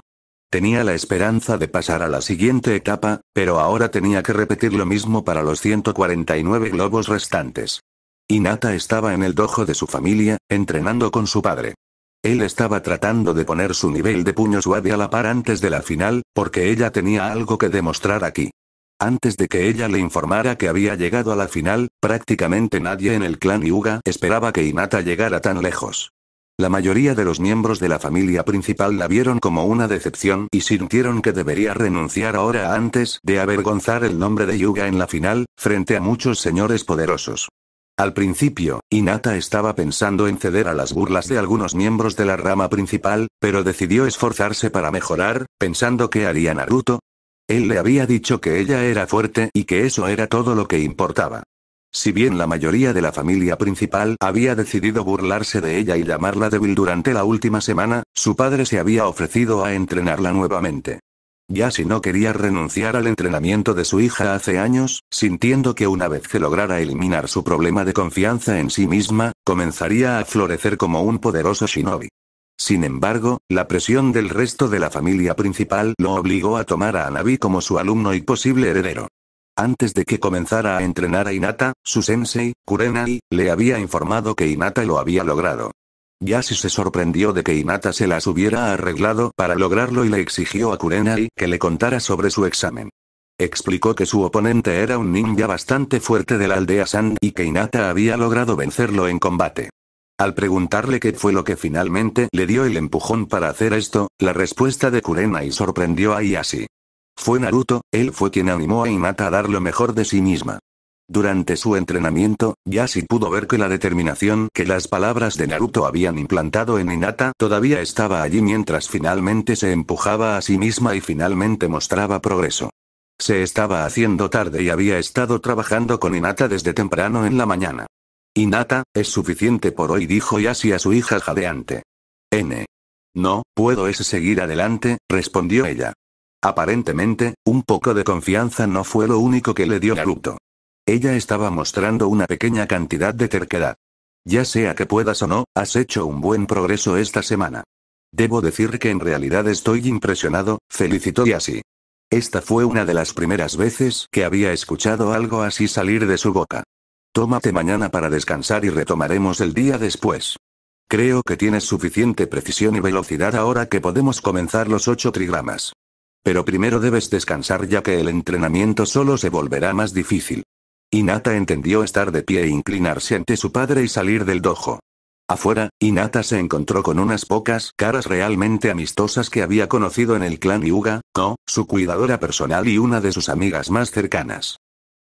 Tenía la esperanza de pasar a la siguiente etapa, pero ahora tenía que repetir lo mismo para los 149 globos restantes. Inata estaba en el dojo de su familia, entrenando con su padre. Él estaba tratando de poner su nivel de puño suave a la par antes de la final, porque ella tenía algo que demostrar aquí. Antes de que ella le informara que había llegado a la final, prácticamente nadie en el clan Yuga esperaba que Inata llegara tan lejos. La mayoría de los miembros de la familia principal la vieron como una decepción y sintieron que debería renunciar ahora antes de avergonzar el nombre de Yuga en la final, frente a muchos señores poderosos. Al principio, Inata estaba pensando en ceder a las burlas de algunos miembros de la rama principal, pero decidió esforzarse para mejorar, pensando que haría Naruto, él le había dicho que ella era fuerte y que eso era todo lo que importaba. Si bien la mayoría de la familia principal había decidido burlarse de ella y llamarla débil durante la última semana, su padre se había ofrecido a entrenarla nuevamente. Ya si no quería renunciar al entrenamiento de su hija hace años, sintiendo que una vez que lograra eliminar su problema de confianza en sí misma, comenzaría a florecer como un poderoso shinobi. Sin embargo, la presión del resto de la familia principal lo obligó a tomar a Anabi como su alumno y posible heredero. Antes de que comenzara a entrenar a Inata, su sensei, Kurenai, le había informado que Inata lo había logrado. Yashi se sorprendió de que Inata se las hubiera arreglado para lograrlo y le exigió a Kurenai que le contara sobre su examen. Explicó que su oponente era un ninja bastante fuerte de la aldea San y que Inata había logrado vencerlo en combate. Al preguntarle qué fue lo que finalmente le dio el empujón para hacer esto, la respuesta de Kurenai sorprendió a Iashi. Fue Naruto, él fue quien animó a Inata a dar lo mejor de sí misma. Durante su entrenamiento, Yashi pudo ver que la determinación que las palabras de Naruto habían implantado en Inata todavía estaba allí mientras finalmente se empujaba a sí misma y finalmente mostraba progreso. Se estaba haciendo tarde y había estado trabajando con Inata desde temprano en la mañana. Y nata, es suficiente por hoy, dijo Yasi a su hija jadeante. N. No, puedo es seguir adelante, respondió ella. Aparentemente, un poco de confianza no fue lo único que le dio Naruto. Ella estaba mostrando una pequeña cantidad de terquedad. Ya sea que puedas o no, has hecho un buen progreso esta semana. Debo decir que en realidad estoy impresionado, felicitó Yasi. Esta fue una de las primeras veces que había escuchado algo así salir de su boca. Tómate mañana para descansar y retomaremos el día después. Creo que tienes suficiente precisión y velocidad ahora que podemos comenzar los ocho trigramas. Pero primero debes descansar ya que el entrenamiento solo se volverá más difícil. Inata entendió estar de pie e inclinarse ante su padre y salir del dojo. Afuera, Inata se encontró con unas pocas caras realmente amistosas que había conocido en el clan Yuga, Ko, su cuidadora personal y una de sus amigas más cercanas.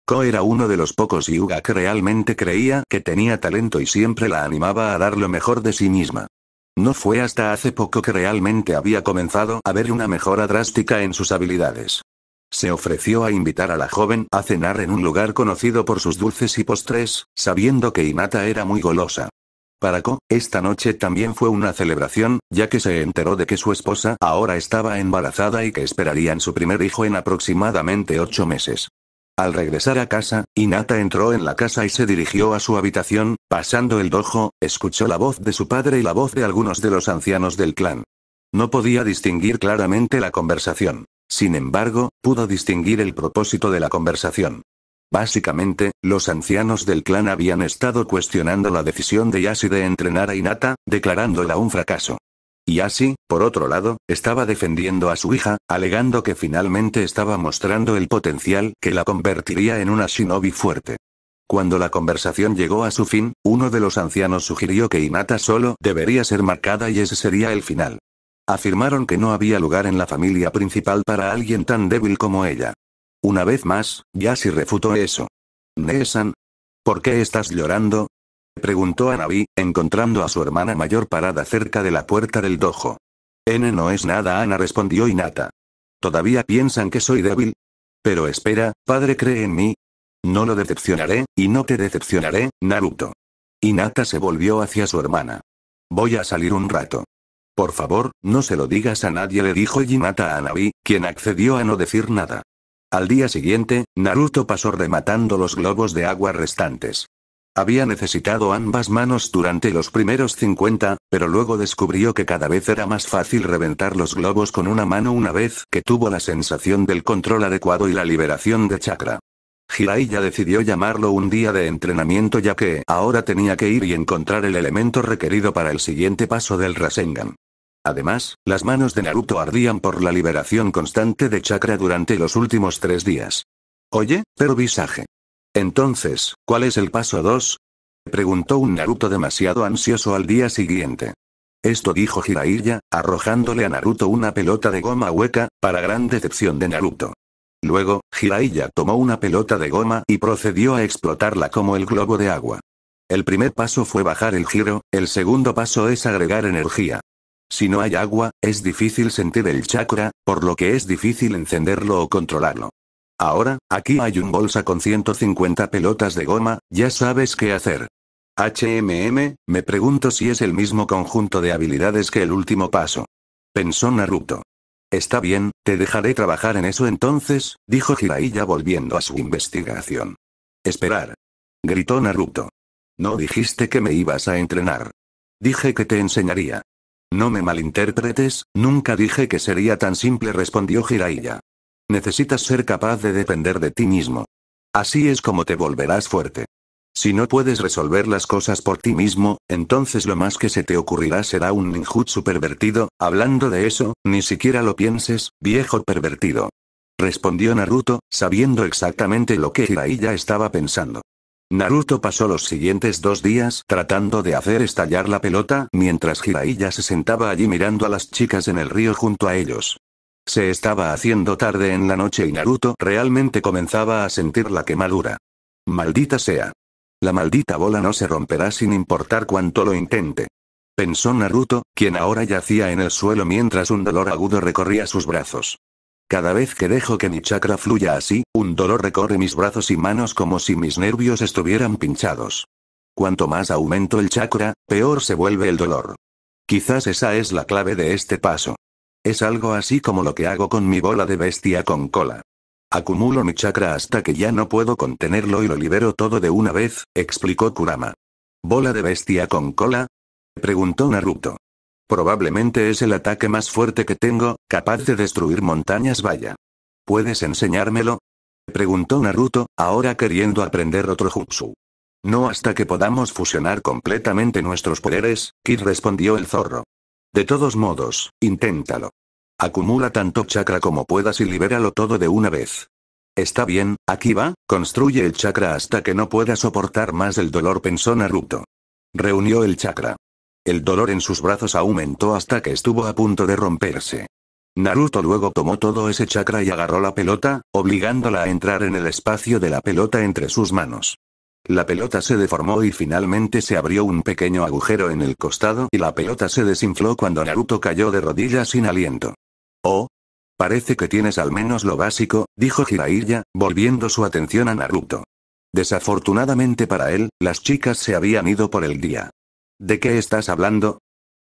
Ko era uno de los pocos Yuga que realmente creía que tenía talento y siempre la animaba a dar lo mejor de sí misma. No fue hasta hace poco que realmente había comenzado a ver una mejora drástica en sus habilidades. Se ofreció a invitar a la joven a cenar en un lugar conocido por sus dulces y postres, sabiendo que Inata era muy golosa. Para Ko, esta noche también fue una celebración, ya que se enteró de que su esposa ahora estaba embarazada y que esperarían su primer hijo en aproximadamente ocho meses. Al regresar a casa, Inata entró en la casa y se dirigió a su habitación, pasando el dojo, escuchó la voz de su padre y la voz de algunos de los ancianos del clan. No podía distinguir claramente la conversación. Sin embargo, pudo distinguir el propósito de la conversación. Básicamente, los ancianos del clan habían estado cuestionando la decisión de Yashi de entrenar a Inata, declarándola un fracaso. Y por otro lado, estaba defendiendo a su hija, alegando que finalmente estaba mostrando el potencial que la convertiría en una shinobi fuerte. Cuando la conversación llegó a su fin, uno de los ancianos sugirió que Inata solo debería ser marcada y ese sería el final. Afirmaron que no había lugar en la familia principal para alguien tan débil como ella. Una vez más, Yashi refutó eso. Neesan. ¿Por qué estás llorando? preguntó a Navi, encontrando a su hermana mayor parada cerca de la puerta del dojo. N no es nada, Ana respondió Inata. ¿Todavía piensan que soy débil? Pero espera, padre cree en mí. No lo decepcionaré, y no te decepcionaré, Naruto. Inata se volvió hacia su hermana. Voy a salir un rato. Por favor, no se lo digas a nadie, le dijo Hinata a Navi, quien accedió a no decir nada. Al día siguiente, Naruto pasó rematando los globos de agua restantes. Había necesitado ambas manos durante los primeros 50, pero luego descubrió que cada vez era más fácil reventar los globos con una mano una vez que tuvo la sensación del control adecuado y la liberación de chakra. Jiraiya decidió llamarlo un día de entrenamiento ya que ahora tenía que ir y encontrar el elemento requerido para el siguiente paso del Rasengan. Además, las manos de Naruto ardían por la liberación constante de chakra durante los últimos tres días. Oye, pero visaje. Entonces, ¿cuál es el paso 2? Preguntó un Naruto demasiado ansioso al día siguiente. Esto dijo Jiraiya, arrojándole a Naruto una pelota de goma hueca, para gran decepción de Naruto. Luego, Jiraiya tomó una pelota de goma y procedió a explotarla como el globo de agua. El primer paso fue bajar el giro, el segundo paso es agregar energía. Si no hay agua, es difícil sentir el chakra, por lo que es difícil encenderlo o controlarlo. Ahora, aquí hay un bolsa con 150 pelotas de goma, ya sabes qué hacer. HMM, me pregunto si es el mismo conjunto de habilidades que el último paso. Pensó Naruto. Está bien, te dejaré trabajar en eso entonces, dijo Jiraiya volviendo a su investigación. Esperar. Gritó Naruto. No dijiste que me ibas a entrenar. Dije que te enseñaría. No me malinterpretes, nunca dije que sería tan simple, respondió Hiraiya. Necesitas ser capaz de depender de ti mismo. Así es como te volverás fuerte. Si no puedes resolver las cosas por ti mismo, entonces lo más que se te ocurrirá será un ninjutsu pervertido, hablando de eso, ni siquiera lo pienses, viejo pervertido. Respondió Naruto, sabiendo exactamente lo que Jiraiya estaba pensando. Naruto pasó los siguientes dos días tratando de hacer estallar la pelota mientras Jiraiya se sentaba allí mirando a las chicas en el río junto a ellos. Se estaba haciendo tarde en la noche y Naruto realmente comenzaba a sentir la quemadura. Maldita sea. La maldita bola no se romperá sin importar cuánto lo intente. Pensó Naruto, quien ahora yacía en el suelo mientras un dolor agudo recorría sus brazos. Cada vez que dejo que mi chakra fluya así, un dolor recorre mis brazos y manos como si mis nervios estuvieran pinchados. Cuanto más aumento el chakra, peor se vuelve el dolor. Quizás esa es la clave de este paso. Es algo así como lo que hago con mi bola de bestia con cola. Acumulo mi chakra hasta que ya no puedo contenerlo y lo libero todo de una vez, explicó Kurama. ¿Bola de bestia con cola? preguntó Naruto. Probablemente es el ataque más fuerte que tengo, capaz de destruir montañas vaya. ¿Puedes enseñármelo? preguntó Naruto, ahora queriendo aprender otro jutsu. No hasta que podamos fusionar completamente nuestros poderes, Kid respondió el zorro. De todos modos, inténtalo. Acumula tanto chakra como puedas y libéralo todo de una vez. Está bien, aquí va, construye el chakra hasta que no pueda soportar más el dolor, pensó Naruto. Reunió el chakra. El dolor en sus brazos aumentó hasta que estuvo a punto de romperse. Naruto luego tomó todo ese chakra y agarró la pelota, obligándola a entrar en el espacio de la pelota entre sus manos. La pelota se deformó y finalmente se abrió un pequeño agujero en el costado y la pelota se desinfló cuando Naruto cayó de rodillas sin aliento. Oh. Parece que tienes al menos lo básico, dijo Jiraiya, volviendo su atención a Naruto. Desafortunadamente para él, las chicas se habían ido por el día. ¿De qué estás hablando?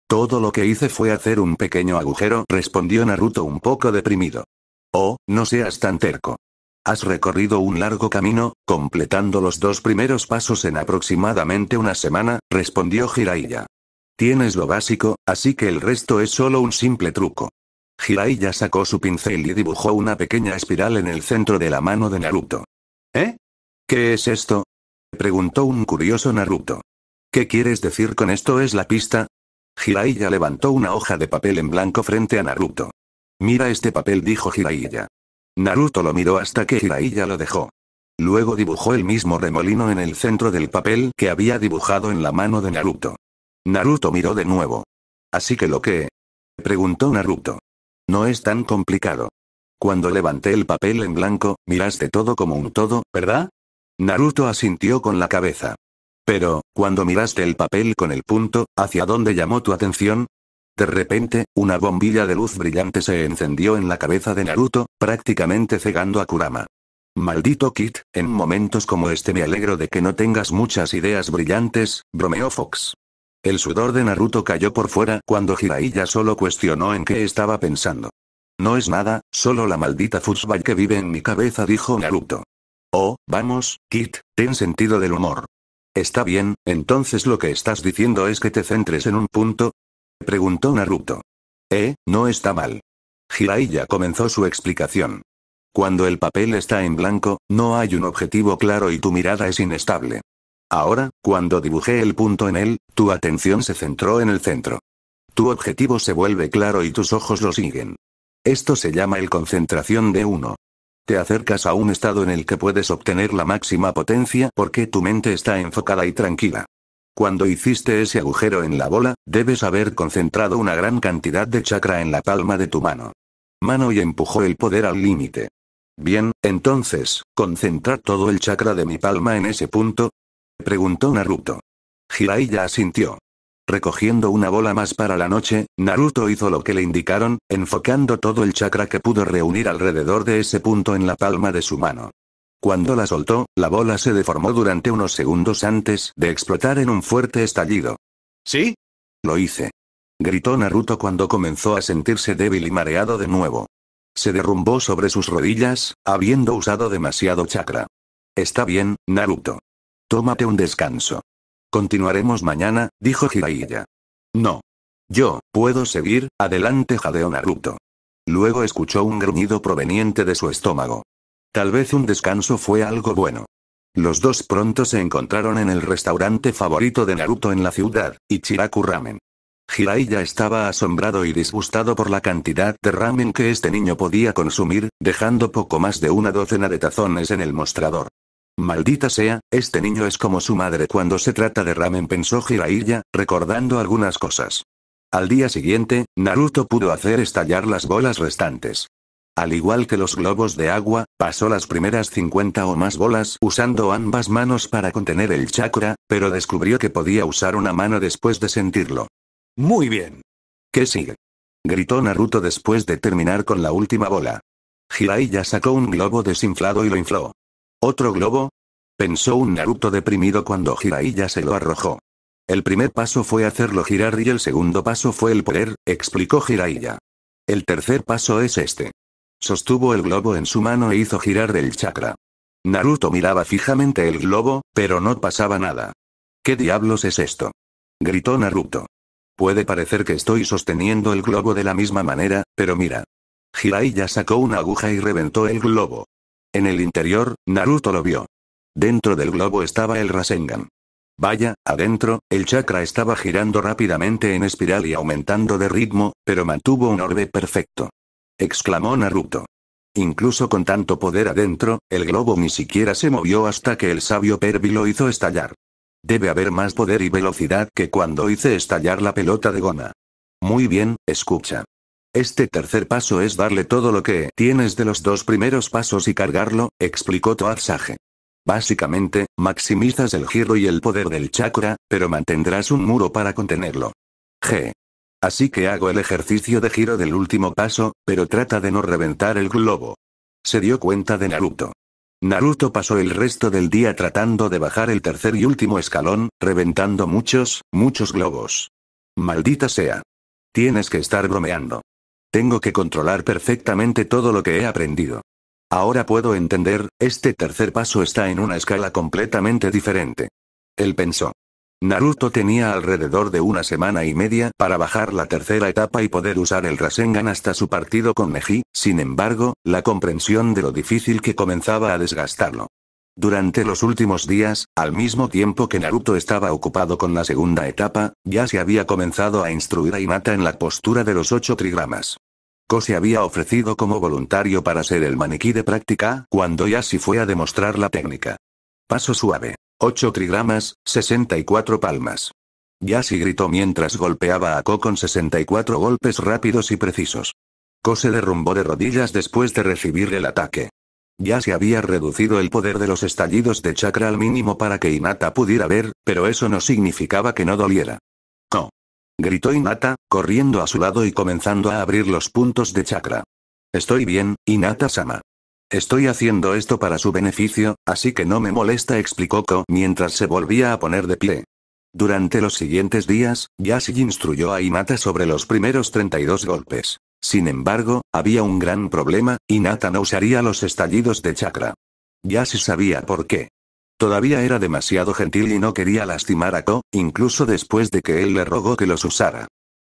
Todo lo que hice fue hacer un pequeño agujero, respondió Naruto un poco deprimido. Oh, no seas tan terco. Has recorrido un largo camino, completando los dos primeros pasos en aproximadamente una semana, respondió Jiraiya. Tienes lo básico, así que el resto es solo un simple truco. Jiraiya sacó su pincel y dibujó una pequeña espiral en el centro de la mano de Naruto. ¿Eh? ¿Qué es esto? preguntó un curioso Naruto. ¿Qué quieres decir con esto es la pista? Jiraiya levantó una hoja de papel en blanco frente a Naruto. Mira este papel dijo Jiraiya. Naruto lo miró hasta que Hiraiya lo dejó. Luego dibujó el mismo remolino en el centro del papel que había dibujado en la mano de Naruto. Naruto miró de nuevo. Así que lo que... preguntó Naruto. No es tan complicado. Cuando levanté el papel en blanco, miraste todo como un todo, ¿verdad? Naruto asintió con la cabeza. Pero, cuando miraste el papel con el punto, ¿hacia dónde llamó tu atención? De repente, una bombilla de luz brillante se encendió en la cabeza de Naruto, prácticamente cegando a Kurama. Maldito Kit, en momentos como este me alegro de que no tengas muchas ideas brillantes, bromeó Fox. El sudor de Naruto cayó por fuera cuando Jiraiya solo cuestionó en qué estaba pensando. No es nada, solo la maldita futsball que vive en mi cabeza, dijo Naruto. Oh, vamos, Kit, ten sentido del humor. Está bien, entonces lo que estás diciendo es que te centres en un punto, preguntó Naruto. Eh, no está mal. Jiraiya comenzó su explicación. Cuando el papel está en blanco, no hay un objetivo claro y tu mirada es inestable. Ahora, cuando dibujé el punto en él, tu atención se centró en el centro. Tu objetivo se vuelve claro y tus ojos lo siguen. Esto se llama el concentración de uno. Te acercas a un estado en el que puedes obtener la máxima potencia porque tu mente está enfocada y tranquila. Cuando hiciste ese agujero en la bola, debes haber concentrado una gran cantidad de chakra en la palma de tu mano. Mano y empujó el poder al límite. Bien, entonces, ¿concentrar todo el chakra de mi palma en ese punto? Preguntó Naruto. Jiraiya asintió. Recogiendo una bola más para la noche, Naruto hizo lo que le indicaron, enfocando todo el chakra que pudo reunir alrededor de ese punto en la palma de su mano. Cuando la soltó, la bola se deformó durante unos segundos antes de explotar en un fuerte estallido. ¿Sí? Lo hice. Gritó Naruto cuando comenzó a sentirse débil y mareado de nuevo. Se derrumbó sobre sus rodillas, habiendo usado demasiado chakra. Está bien, Naruto. Tómate un descanso. Continuaremos mañana, dijo Jiraiya. No. Yo, puedo seguir, adelante jadeó Naruto. Luego escuchó un gruñido proveniente de su estómago. Tal vez un descanso fue algo bueno. Los dos pronto se encontraron en el restaurante favorito de Naruto en la ciudad, Ichiraku Ramen. jiraiya estaba asombrado y disgustado por la cantidad de ramen que este niño podía consumir, dejando poco más de una docena de tazones en el mostrador. Maldita sea, este niño es como su madre cuando se trata de ramen, pensó Jiraiya, recordando algunas cosas. Al día siguiente, Naruto pudo hacer estallar las bolas restantes. Al igual que los globos de agua, pasó las primeras 50 o más bolas usando ambas manos para contener el chakra, pero descubrió que podía usar una mano después de sentirlo. Muy bien. ¿Qué sigue? Gritó Naruto después de terminar con la última bola. Jiraiya sacó un globo desinflado y lo infló. ¿Otro globo? Pensó un Naruto deprimido cuando Jiraiya se lo arrojó. El primer paso fue hacerlo girar y el segundo paso fue el poder, explicó Jiraiya. El tercer paso es este. Sostuvo el globo en su mano e hizo girar del chakra. Naruto miraba fijamente el globo, pero no pasaba nada. ¿Qué diablos es esto? gritó Naruto. Puede parecer que estoy sosteniendo el globo de la misma manera, pero mira. Jiraiya sacó una aguja y reventó el globo. En el interior, Naruto lo vio. Dentro del globo estaba el Rasengan. Vaya, adentro, el chakra estaba girando rápidamente en espiral y aumentando de ritmo, pero mantuvo un orbe perfecto exclamó Naruto. Incluso con tanto poder adentro, el globo ni siquiera se movió hasta que el sabio Pervi lo hizo estallar. Debe haber más poder y velocidad que cuando hice estallar la pelota de goma. Muy bien, escucha. Este tercer paso es darle todo lo que tienes de los dos primeros pasos y cargarlo, explicó Toadsage. Básicamente, maximizas el giro y el poder del chakra, pero mantendrás un muro para contenerlo. G. Así que hago el ejercicio de giro del último paso, pero trata de no reventar el globo. Se dio cuenta de Naruto. Naruto pasó el resto del día tratando de bajar el tercer y último escalón, reventando muchos, muchos globos. Maldita sea. Tienes que estar bromeando. Tengo que controlar perfectamente todo lo que he aprendido. Ahora puedo entender, este tercer paso está en una escala completamente diferente. Él pensó. Naruto tenía alrededor de una semana y media para bajar la tercera etapa y poder usar el Rasengan hasta su partido con Neji, sin embargo, la comprensión de lo difícil que comenzaba a desgastarlo. Durante los últimos días, al mismo tiempo que Naruto estaba ocupado con la segunda etapa, ya se había comenzado a instruir a Inata en la postura de los ocho trigramas. Ko se había ofrecido como voluntario para ser el maniquí de práctica cuando Yashi fue a demostrar la técnica. Paso suave. 8 trigramas, 64 palmas. Yasi gritó mientras golpeaba a Ko con 64 golpes rápidos y precisos. Ko se derrumbó de rodillas después de recibir el ataque. Ya se había reducido el poder de los estallidos de chakra al mínimo para que Inata pudiera ver, pero eso no significaba que no doliera. Ko. Gritó Inata, corriendo a su lado y comenzando a abrir los puntos de chakra. Estoy bien, Inata-sama. Estoy haciendo esto para su beneficio, así que no me molesta, explicó Ko mientras se volvía a poner de pie. Durante los siguientes días, Yashi instruyó a Inata sobre los primeros 32 golpes. Sin embargo, había un gran problema, Inata no usaría los estallidos de chakra. Yashi sabía por qué. Todavía era demasiado gentil y no quería lastimar a Ko, incluso después de que él le rogó que los usara.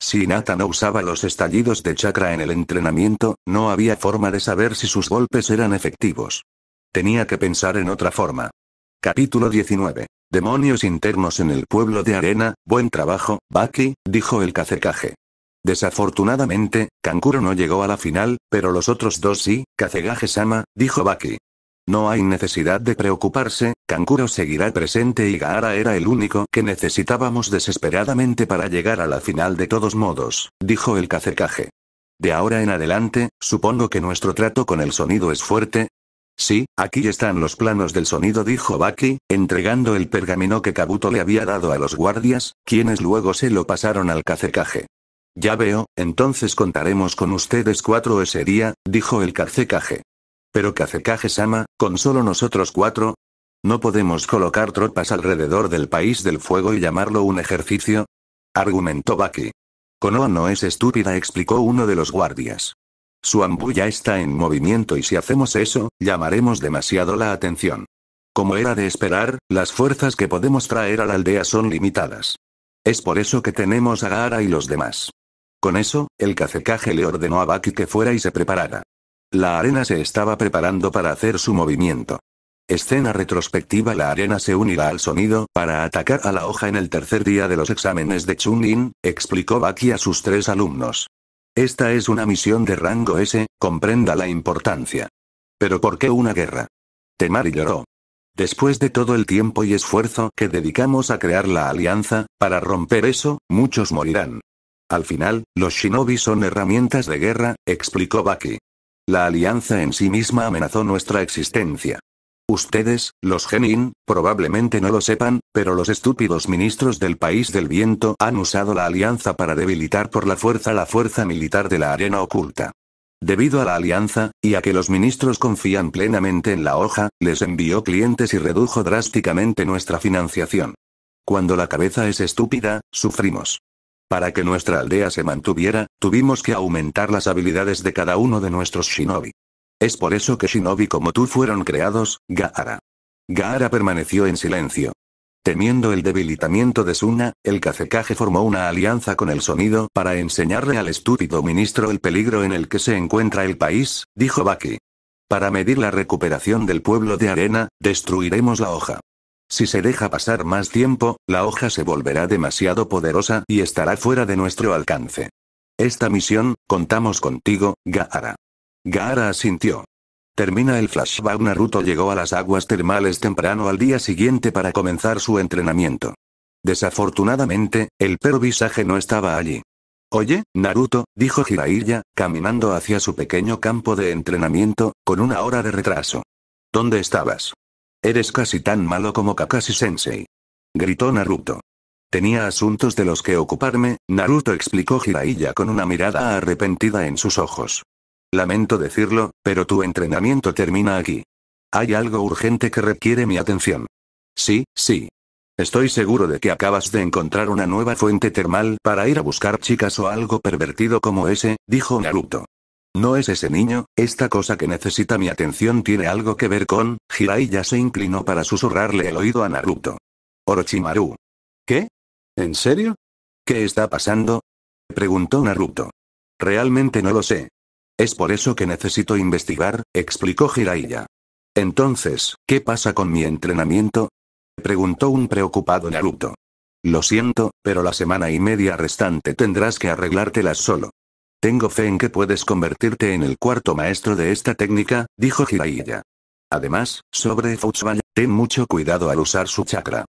Si Nata no usaba los estallidos de chakra en el entrenamiento, no había forma de saber si sus golpes eran efectivos. Tenía que pensar en otra forma. Capítulo 19. Demonios internos en el pueblo de Arena, buen trabajo, Baki, dijo el Kazecaje. Desafortunadamente, Kankuro no llegó a la final, pero los otros dos sí, Kazegaje-sama, dijo Baki. No hay necesidad de preocuparse, Kankuro seguirá presente y Gaara era el único que necesitábamos desesperadamente para llegar a la final de todos modos, dijo el cacecaje. De ahora en adelante, supongo que nuestro trato con el sonido es fuerte. Sí, aquí están los planos del sonido, dijo Baki, entregando el pergamino que Kabuto le había dado a los guardias, quienes luego se lo pasaron al cacecaje. Ya veo, entonces contaremos con ustedes cuatro ese día, dijo el cazekaje. Pero Kazekage-sama, con solo nosotros cuatro, ¿no podemos colocar tropas alrededor del país del fuego y llamarlo un ejercicio? Argumentó Baki. Konoha no es estúpida, explicó uno de los guardias. Su ya está en movimiento y si hacemos eso, llamaremos demasiado la atención. Como era de esperar, las fuerzas que podemos traer a la aldea son limitadas. Es por eso que tenemos a Gaara y los demás. Con eso, el cacecaje le ordenó a Baki que fuera y se preparara. La arena se estaba preparando para hacer su movimiento. Escena retrospectiva La arena se unirá al sonido para atacar a la hoja en el tercer día de los exámenes de Chunin, explicó Baki a sus tres alumnos. Esta es una misión de rango S, comprenda la importancia. Pero ¿por qué una guerra? Temari lloró. Después de todo el tiempo y esfuerzo que dedicamos a crear la alianza, para romper eso, muchos morirán. Al final, los shinobi son herramientas de guerra, explicó Baki. La alianza en sí misma amenazó nuestra existencia. Ustedes, los genin, probablemente no lo sepan, pero los estúpidos ministros del país del viento han usado la alianza para debilitar por la fuerza la fuerza militar de la arena oculta. Debido a la alianza, y a que los ministros confían plenamente en la hoja, les envió clientes y redujo drásticamente nuestra financiación. Cuando la cabeza es estúpida, sufrimos. Para que nuestra aldea se mantuviera, tuvimos que aumentar las habilidades de cada uno de nuestros shinobi. Es por eso que shinobi como tú fueron creados, Gaara. Gaara permaneció en silencio. Temiendo el debilitamiento de Suna, el cacecaje formó una alianza con el sonido para enseñarle al estúpido ministro el peligro en el que se encuentra el país, dijo Baki. Para medir la recuperación del pueblo de arena, destruiremos la hoja. Si se deja pasar más tiempo, la hoja se volverá demasiado poderosa y estará fuera de nuestro alcance. Esta misión, contamos contigo, Gaara. Gaara asintió. Termina el flashback. Naruto llegó a las aguas termales temprano al día siguiente para comenzar su entrenamiento. Desafortunadamente, el perro visaje no estaba allí. Oye, Naruto, dijo Jiraiya, caminando hacia su pequeño campo de entrenamiento, con una hora de retraso. ¿Dónde estabas? Eres casi tan malo como Kakashi-sensei. Gritó Naruto. Tenía asuntos de los que ocuparme, Naruto explicó Jiraiya con una mirada arrepentida en sus ojos. Lamento decirlo, pero tu entrenamiento termina aquí. Hay algo urgente que requiere mi atención. Sí, sí. Estoy seguro de que acabas de encontrar una nueva fuente termal para ir a buscar chicas o algo pervertido como ese, dijo Naruto. No es ese niño, esta cosa que necesita mi atención tiene algo que ver con... Jiraiya se inclinó para susurrarle el oído a Naruto. Orochimaru. ¿Qué? ¿En serio? ¿Qué está pasando? Preguntó Naruto. Realmente no lo sé. Es por eso que necesito investigar, explicó Jiraiya. Entonces, ¿qué pasa con mi entrenamiento? Preguntó un preocupado Naruto. Lo siento, pero la semana y media restante tendrás que arreglártelas solo. Tengo fe en que puedes convertirte en el cuarto maestro de esta técnica, dijo Hiraiya. Además, sobre Futsubaya, ten mucho cuidado al usar su chakra.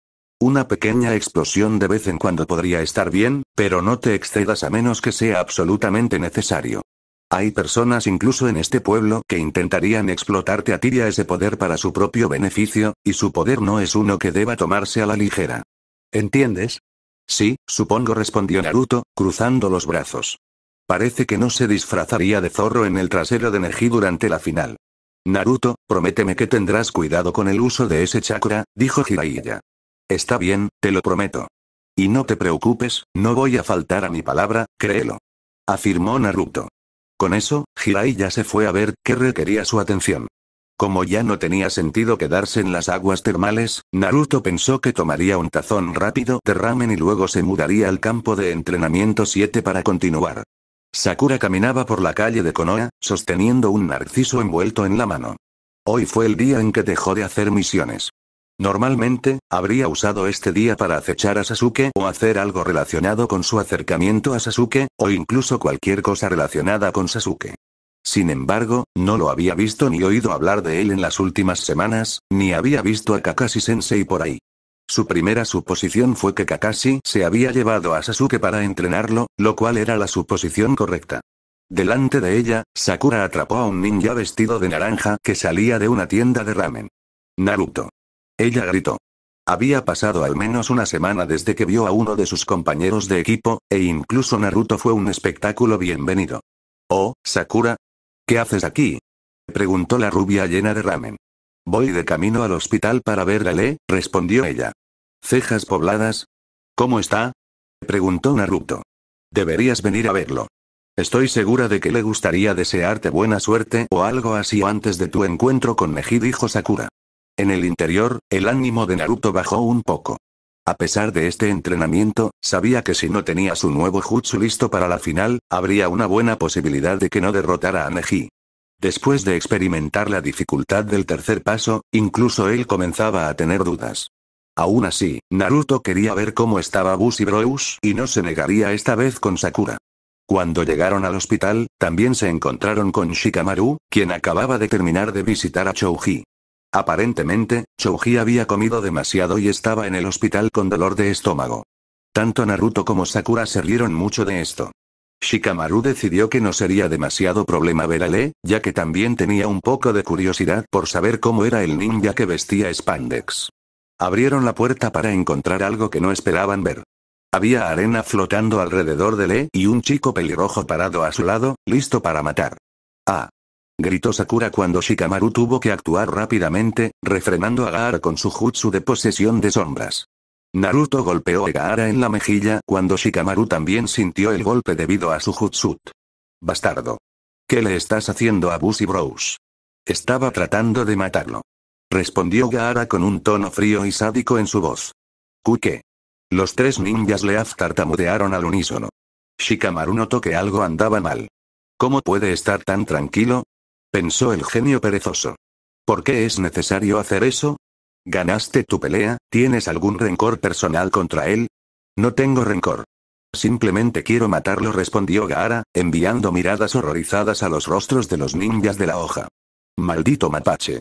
Una pequeña explosión de vez en cuando podría estar bien, pero no te excedas a menos que sea absolutamente necesario. Hay personas incluso en este pueblo que intentarían explotarte a ti y a ese poder para su propio beneficio, y su poder no es uno que deba tomarse a la ligera. ¿Entiendes? Sí, supongo respondió Naruto, cruzando los brazos. Parece que no se disfrazaría de zorro en el trasero de Neji durante la final. Naruto, prométeme que tendrás cuidado con el uso de ese chakra, dijo Jiraiya. Está bien, te lo prometo. Y no te preocupes, no voy a faltar a mi palabra, créelo. Afirmó Naruto. Con eso, Jiraiya se fue a ver qué requería su atención. Como ya no tenía sentido quedarse en las aguas termales, Naruto pensó que tomaría un tazón rápido de ramen y luego se mudaría al campo de entrenamiento 7 para continuar. Sakura caminaba por la calle de Konoha, sosteniendo un narciso envuelto en la mano. Hoy fue el día en que dejó de hacer misiones. Normalmente, habría usado este día para acechar a Sasuke o hacer algo relacionado con su acercamiento a Sasuke, o incluso cualquier cosa relacionada con Sasuke. Sin embargo, no lo había visto ni oído hablar de él en las últimas semanas, ni había visto a Kakashi-sensei por ahí. Su primera suposición fue que Kakashi se había llevado a Sasuke para entrenarlo, lo cual era la suposición correcta. Delante de ella, Sakura atrapó a un ninja vestido de naranja que salía de una tienda de ramen. Naruto. Ella gritó. Había pasado al menos una semana desde que vio a uno de sus compañeros de equipo, e incluso Naruto fue un espectáculo bienvenido. Oh, Sakura. ¿Qué haces aquí? preguntó la rubia llena de ramen. Voy de camino al hospital para ver a Le, respondió ella cejas pobladas. ¿Cómo está? preguntó Naruto. Deberías venir a verlo. Estoy segura de que le gustaría desearte buena suerte o algo así antes de tu encuentro con Neji, dijo Sakura. En el interior, el ánimo de Naruto bajó un poco. A pesar de este entrenamiento, sabía que si no tenía su nuevo jutsu listo para la final, habría una buena posibilidad de que no derrotara a Neji. Después de experimentar la dificultad del tercer paso, incluso él comenzaba a tener dudas. Aún así, Naruto quería ver cómo estaba Bus y y no se negaría esta vez con Sakura. Cuando llegaron al hospital, también se encontraron con Shikamaru, quien acababa de terminar de visitar a Chouji. Aparentemente, Chouji había comido demasiado y estaba en el hospital con dolor de estómago. Tanto Naruto como Sakura se rieron mucho de esto. Shikamaru decidió que no sería demasiado problema ver a Lee, ya que también tenía un poco de curiosidad por saber cómo era el ninja que vestía spandex. Abrieron la puerta para encontrar algo que no esperaban ver. Había arena flotando alrededor de Le y un chico pelirrojo parado a su lado, listo para matar. ¡Ah! gritó Sakura cuando Shikamaru tuvo que actuar rápidamente, refrenando a Gaara con su jutsu de posesión de sombras. Naruto golpeó a Gaara en la mejilla cuando Shikamaru también sintió el golpe debido a su jutsu. Bastardo. ¿Qué le estás haciendo a Busy Bros? Estaba tratando de matarlo. Respondió Gaara con un tono frío y sádico en su voz. ¿Qué? Los tres ninjas Leaf tartamudearon al unísono. Shikamaru notó que algo andaba mal. ¿Cómo puede estar tan tranquilo? Pensó el genio perezoso. ¿Por qué es necesario hacer eso? ¿Ganaste tu pelea? ¿Tienes algún rencor personal contra él? No tengo rencor. Simplemente quiero matarlo, respondió Gaara, enviando miradas horrorizadas a los rostros de los ninjas de la hoja. Maldito mapache.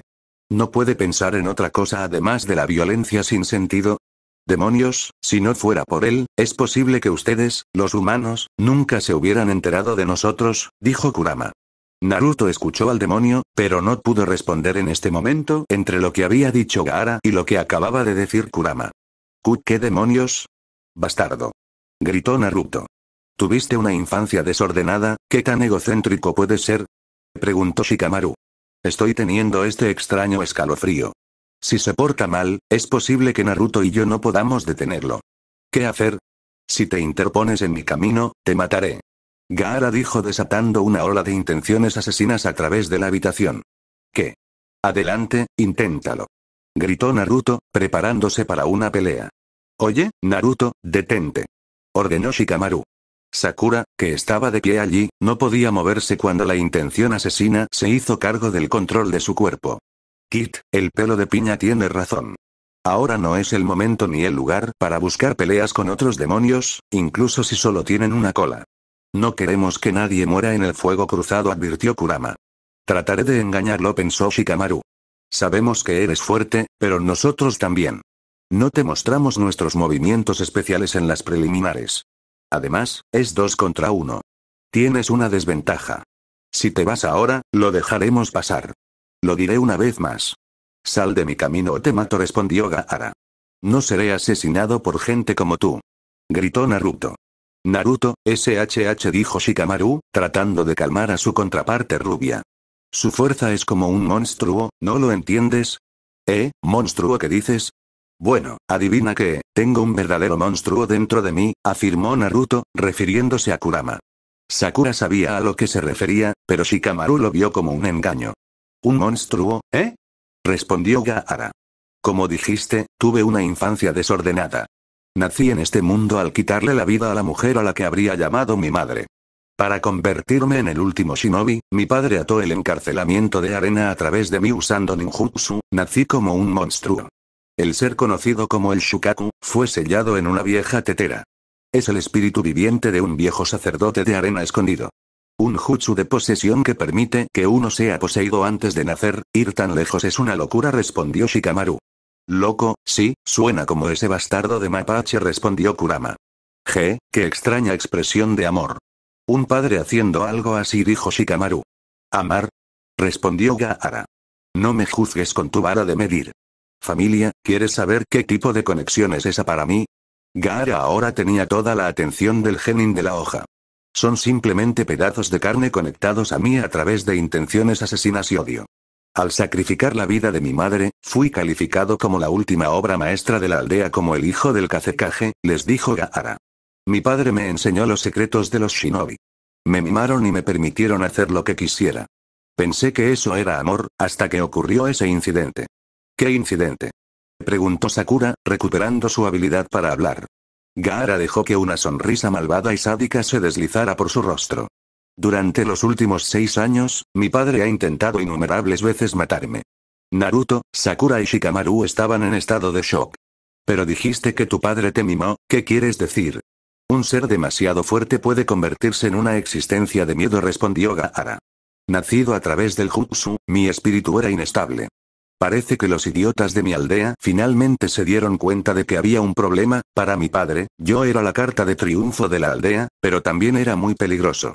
No puede pensar en otra cosa además de la violencia sin sentido. Demonios, si no fuera por él, es posible que ustedes, los humanos, nunca se hubieran enterado de nosotros, dijo Kurama. Naruto escuchó al demonio, pero no pudo responder en este momento entre lo que había dicho Gaara y lo que acababa de decir Kurama. ¿Qué demonios? Bastardo. Gritó Naruto. Tuviste una infancia desordenada, ¿qué tan egocéntrico puede ser? Preguntó Shikamaru. Estoy teniendo este extraño escalofrío. Si se porta mal, es posible que Naruto y yo no podamos detenerlo. ¿Qué hacer? Si te interpones en mi camino, te mataré. Gaara dijo desatando una ola de intenciones asesinas a través de la habitación. ¿Qué? Adelante, inténtalo. Gritó Naruto, preparándose para una pelea. Oye, Naruto, detente. Ordenó Shikamaru. Sakura, que estaba de pie allí, no podía moverse cuando la intención asesina se hizo cargo del control de su cuerpo. Kit, el pelo de piña tiene razón. Ahora no es el momento ni el lugar para buscar peleas con otros demonios, incluso si solo tienen una cola. No queremos que nadie muera en el fuego cruzado, advirtió Kurama. Trataré de engañarlo, pensó Shikamaru. Sabemos que eres fuerte, pero nosotros también. No te mostramos nuestros movimientos especiales en las preliminares. Además, es dos contra uno. Tienes una desventaja. Si te vas ahora, lo dejaremos pasar. Lo diré una vez más. Sal de mi camino o te mato, respondió Gaara. No seré asesinado por gente como tú. Gritó Naruto. Naruto, SHH dijo Shikamaru, tratando de calmar a su contraparte rubia. Su fuerza es como un monstruo, ¿no lo entiendes? ¿Eh, monstruo que dices? Bueno, adivina qué tengo un verdadero monstruo dentro de mí, afirmó Naruto, refiriéndose a Kurama. Sakura sabía a lo que se refería, pero Shikamaru lo vio como un engaño. ¿Un monstruo, eh? respondió Gaara. Como dijiste, tuve una infancia desordenada. Nací en este mundo al quitarle la vida a la mujer a la que habría llamado mi madre. Para convertirme en el último shinobi, mi padre ató el encarcelamiento de arena a través de mí usando ninjutsu, nací como un monstruo el ser conocido como el Shukaku, fue sellado en una vieja tetera. Es el espíritu viviente de un viejo sacerdote de arena escondido. Un jutsu de posesión que permite que uno sea poseído antes de nacer, ir tan lejos es una locura respondió Shikamaru. Loco, sí, suena como ese bastardo de mapache respondió Kurama. Je, qué extraña expresión de amor. Un padre haciendo algo así dijo Shikamaru. ¿Amar? Respondió Gaara. No me juzgues con tu vara de medir. Familia, ¿quieres saber qué tipo de conexión es esa para mí? Gaara ahora tenía toda la atención del genin de la hoja. Son simplemente pedazos de carne conectados a mí a través de intenciones asesinas y odio. Al sacrificar la vida de mi madre, fui calificado como la última obra maestra de la aldea como el hijo del cacecaje, les dijo Gaara. Mi padre me enseñó los secretos de los shinobi. Me mimaron y me permitieron hacer lo que quisiera. Pensé que eso era amor, hasta que ocurrió ese incidente. ¿Qué incidente? preguntó Sakura, recuperando su habilidad para hablar. Gaara dejó que una sonrisa malvada y sádica se deslizara por su rostro. Durante los últimos seis años, mi padre ha intentado innumerables veces matarme. Naruto, Sakura y Shikamaru estaban en estado de shock. Pero dijiste que tu padre te mimó, ¿qué quieres decir? Un ser demasiado fuerte puede convertirse en una existencia de miedo respondió Gaara. Nacido a través del jutsu, mi espíritu era inestable. Parece que los idiotas de mi aldea finalmente se dieron cuenta de que había un problema, para mi padre, yo era la carta de triunfo de la aldea, pero también era muy peligroso.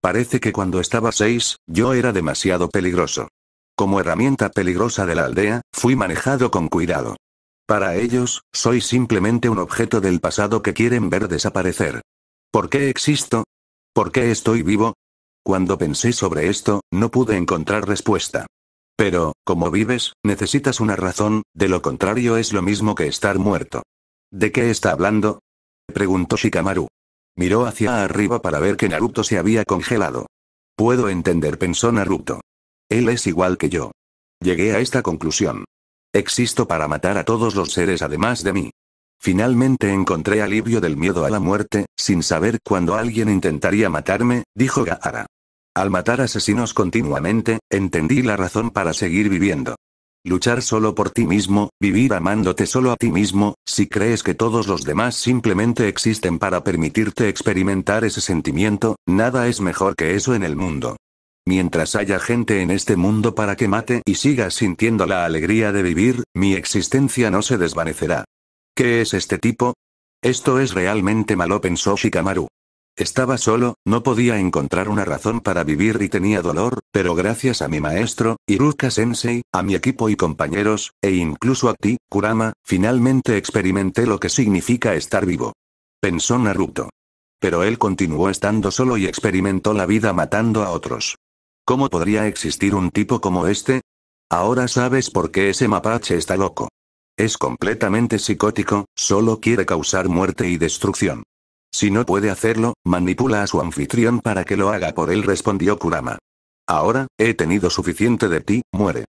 Parece que cuando estaba seis, yo era demasiado peligroso. Como herramienta peligrosa de la aldea, fui manejado con cuidado. Para ellos, soy simplemente un objeto del pasado que quieren ver desaparecer. ¿Por qué existo? ¿Por qué estoy vivo? Cuando pensé sobre esto, no pude encontrar respuesta. Pero, como vives, necesitas una razón, de lo contrario es lo mismo que estar muerto. ¿De qué está hablando? preguntó Shikamaru. Miró hacia arriba para ver que Naruto se había congelado. Puedo entender, pensó Naruto. Él es igual que yo. Llegué a esta conclusión. Existo para matar a todos los seres además de mí. Finalmente encontré alivio del miedo a la muerte, sin saber cuándo alguien intentaría matarme, dijo Gaara. Al matar asesinos continuamente, entendí la razón para seguir viviendo. Luchar solo por ti mismo, vivir amándote solo a ti mismo, si crees que todos los demás simplemente existen para permitirte experimentar ese sentimiento, nada es mejor que eso en el mundo. Mientras haya gente en este mundo para que mate y sigas sintiendo la alegría de vivir, mi existencia no se desvanecerá. ¿Qué es este tipo? Esto es realmente malo, pensó Shikamaru. Estaba solo, no podía encontrar una razón para vivir y tenía dolor, pero gracias a mi maestro, Iruka Sensei, a mi equipo y compañeros, e incluso a ti, Kurama, finalmente experimenté lo que significa estar vivo. Pensó Naruto. Pero él continuó estando solo y experimentó la vida matando a otros. ¿Cómo podría existir un tipo como este? Ahora sabes por qué ese mapache está loco. Es completamente psicótico, solo quiere causar muerte y destrucción. Si no puede hacerlo, manipula a su anfitrión para que lo haga por él, respondió Kurama. Ahora, he tenido suficiente de ti, muere.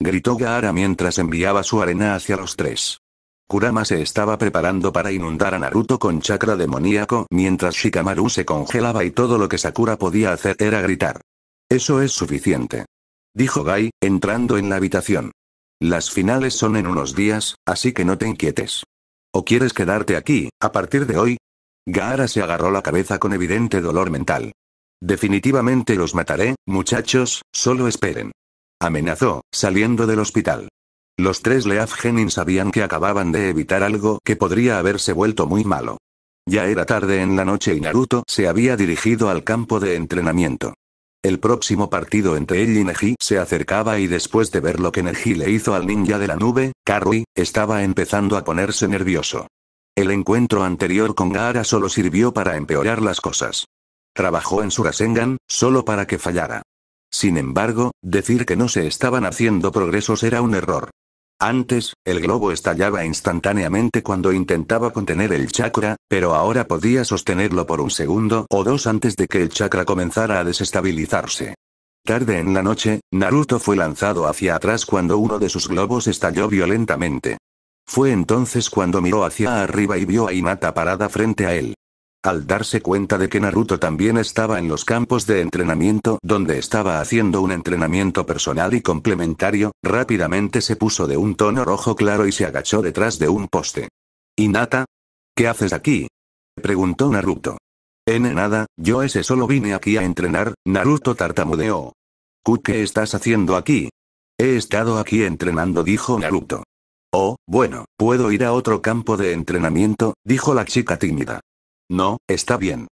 Gritó Gaara mientras enviaba su arena hacia los tres. Kurama se estaba preparando para inundar a Naruto con chakra demoníaco mientras Shikamaru se congelaba y todo lo que Sakura podía hacer era gritar. Eso es suficiente. Dijo Gai, entrando en la habitación. Las finales son en unos días, así que no te inquietes. ¿O quieres quedarte aquí, a partir de hoy? Gaara se agarró la cabeza con evidente dolor mental. Definitivamente los mataré, muchachos, solo esperen. Amenazó, saliendo del hospital. Los tres Leaf Genin sabían que acababan de evitar algo que podría haberse vuelto muy malo. Ya era tarde en la noche y Naruto se había dirigido al campo de entrenamiento. El próximo partido entre él y Neji se acercaba y después de ver lo que Neji le hizo al ninja de la nube, Karui, estaba empezando a ponerse nervioso. El encuentro anterior con Gaara solo sirvió para empeorar las cosas. Trabajó en su Rasengan, solo para que fallara. Sin embargo, decir que no se estaban haciendo progresos era un error. Antes, el globo estallaba instantáneamente cuando intentaba contener el chakra, pero ahora podía sostenerlo por un segundo o dos antes de que el chakra comenzara a desestabilizarse. Tarde en la noche, Naruto fue lanzado hacia atrás cuando uno de sus globos estalló violentamente. Fue entonces cuando miró hacia arriba y vio a Inata parada frente a él. Al darse cuenta de que Naruto también estaba en los campos de entrenamiento donde estaba haciendo un entrenamiento personal y complementario, rápidamente se puso de un tono rojo claro y se agachó detrás de un poste. Inata, ¿qué haces aquí? preguntó Naruto. En nada, yo ese solo vine aquí a entrenar, Naruto tartamudeó. ¿Qué estás haciendo aquí? He estado aquí entrenando, dijo Naruto. Oh, bueno, puedo ir a otro campo de entrenamiento, dijo la chica tímida. No, está bien.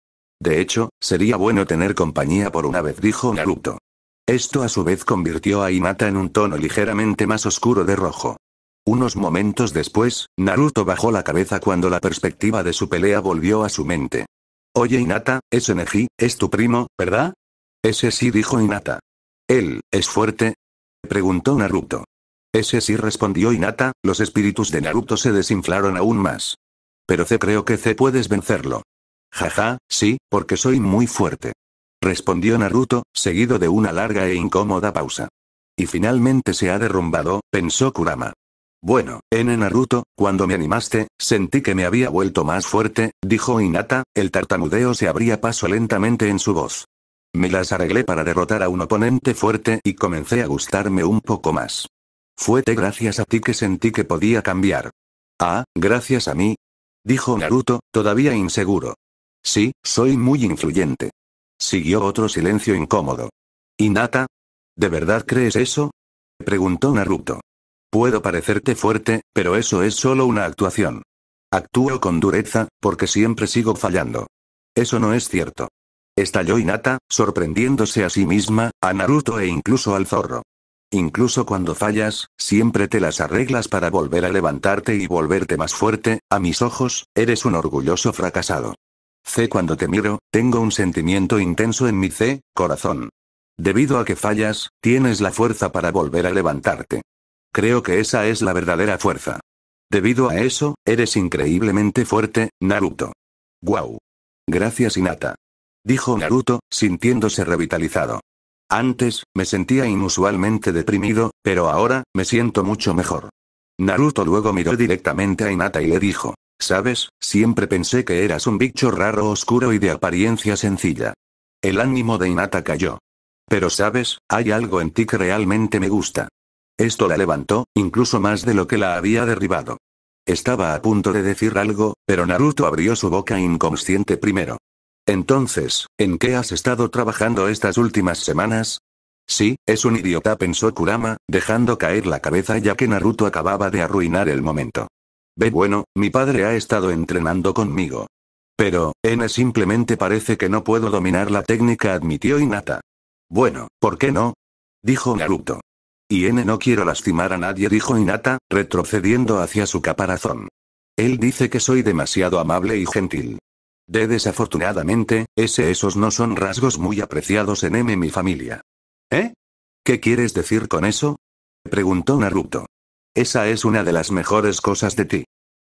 De hecho, sería bueno tener compañía por una vez, dijo Naruto. Esto a su vez convirtió a Hinata en un tono ligeramente más oscuro de rojo. Unos momentos después, Naruto bajó la cabeza cuando la perspectiva de su pelea volvió a su mente. Oye Hinata, ese Neji, es tu primo, ¿verdad? Ese sí dijo Hinata. Él, ¿es fuerte? Preguntó Naruto. Ese sí respondió Inata, los espíritus de Naruto se desinflaron aún más. Pero C creo que C puedes vencerlo. Jaja, sí, porque soy muy fuerte. Respondió Naruto, seguido de una larga e incómoda pausa. Y finalmente se ha derrumbado, pensó Kurama. Bueno, N Naruto, cuando me animaste, sentí que me había vuelto más fuerte, dijo Inata, el tartamudeo se abría paso lentamente en su voz. Me las arreglé para derrotar a un oponente fuerte y comencé a gustarme un poco más. Fuete gracias a ti que sentí que podía cambiar. Ah, gracias a mí. Dijo Naruto, todavía inseguro. Sí, soy muy influyente. Siguió otro silencio incómodo. ¿Inata? ¿De verdad crees eso? Preguntó Naruto. Puedo parecerte fuerte, pero eso es solo una actuación. Actúo con dureza, porque siempre sigo fallando. Eso no es cierto. Estalló Inata, sorprendiéndose a sí misma, a Naruto e incluso al zorro. Incluso cuando fallas, siempre te las arreglas para volver a levantarte y volverte más fuerte, a mis ojos, eres un orgulloso fracasado. C. Cuando te miro, tengo un sentimiento intenso en mi C, corazón. Debido a que fallas, tienes la fuerza para volver a levantarte. Creo que esa es la verdadera fuerza. Debido a eso, eres increíblemente fuerte, Naruto. Wow. Gracias Inata. Dijo Naruto, sintiéndose revitalizado. Antes, me sentía inusualmente deprimido, pero ahora, me siento mucho mejor. Naruto luego miró directamente a Hinata y le dijo, ¿sabes? Siempre pensé que eras un bicho raro oscuro y de apariencia sencilla. El ánimo de Hinata cayó. Pero sabes, hay algo en ti que realmente me gusta. Esto la levantó, incluso más de lo que la había derribado. Estaba a punto de decir algo, pero Naruto abrió su boca inconsciente primero. Entonces, ¿en qué has estado trabajando estas últimas semanas? Sí, es un idiota, pensó Kurama, dejando caer la cabeza ya que Naruto acababa de arruinar el momento. Ve bueno, mi padre ha estado entrenando conmigo. Pero, N simplemente parece que no puedo dominar la técnica, admitió Inata. Bueno, ¿por qué no? Dijo Naruto. Y N no quiero lastimar a nadie, dijo Inata, retrocediendo hacia su caparazón. Él dice que soy demasiado amable y gentil. De desafortunadamente, ese esos no son rasgos muy apreciados en M mi familia. ¿Eh? ¿Qué quieres decir con eso? preguntó Naruto. Esa es una de las mejores cosas de ti.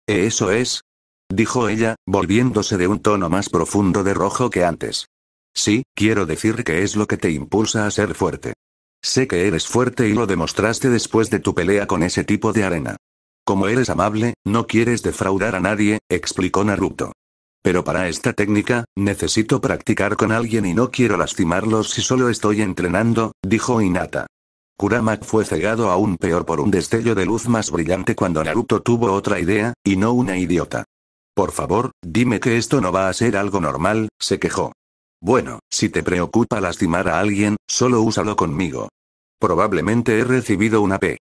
¿E eso es, dijo ella, volviéndose de un tono más profundo de rojo que antes. Sí, quiero decir que es lo que te impulsa a ser fuerte. Sé que eres fuerte y lo demostraste después de tu pelea con ese tipo de arena. Como eres amable, no quieres defraudar a nadie, explicó Naruto. Pero para esta técnica, necesito practicar con alguien y no quiero lastimarlos si solo estoy entrenando, dijo Inata. Kurama fue cegado aún peor por un destello de luz más brillante cuando Naruto tuvo otra idea, y no una idiota. Por favor, dime que esto no va a ser algo normal, se quejó. Bueno, si te preocupa lastimar a alguien, solo úsalo conmigo. Probablemente he recibido una P.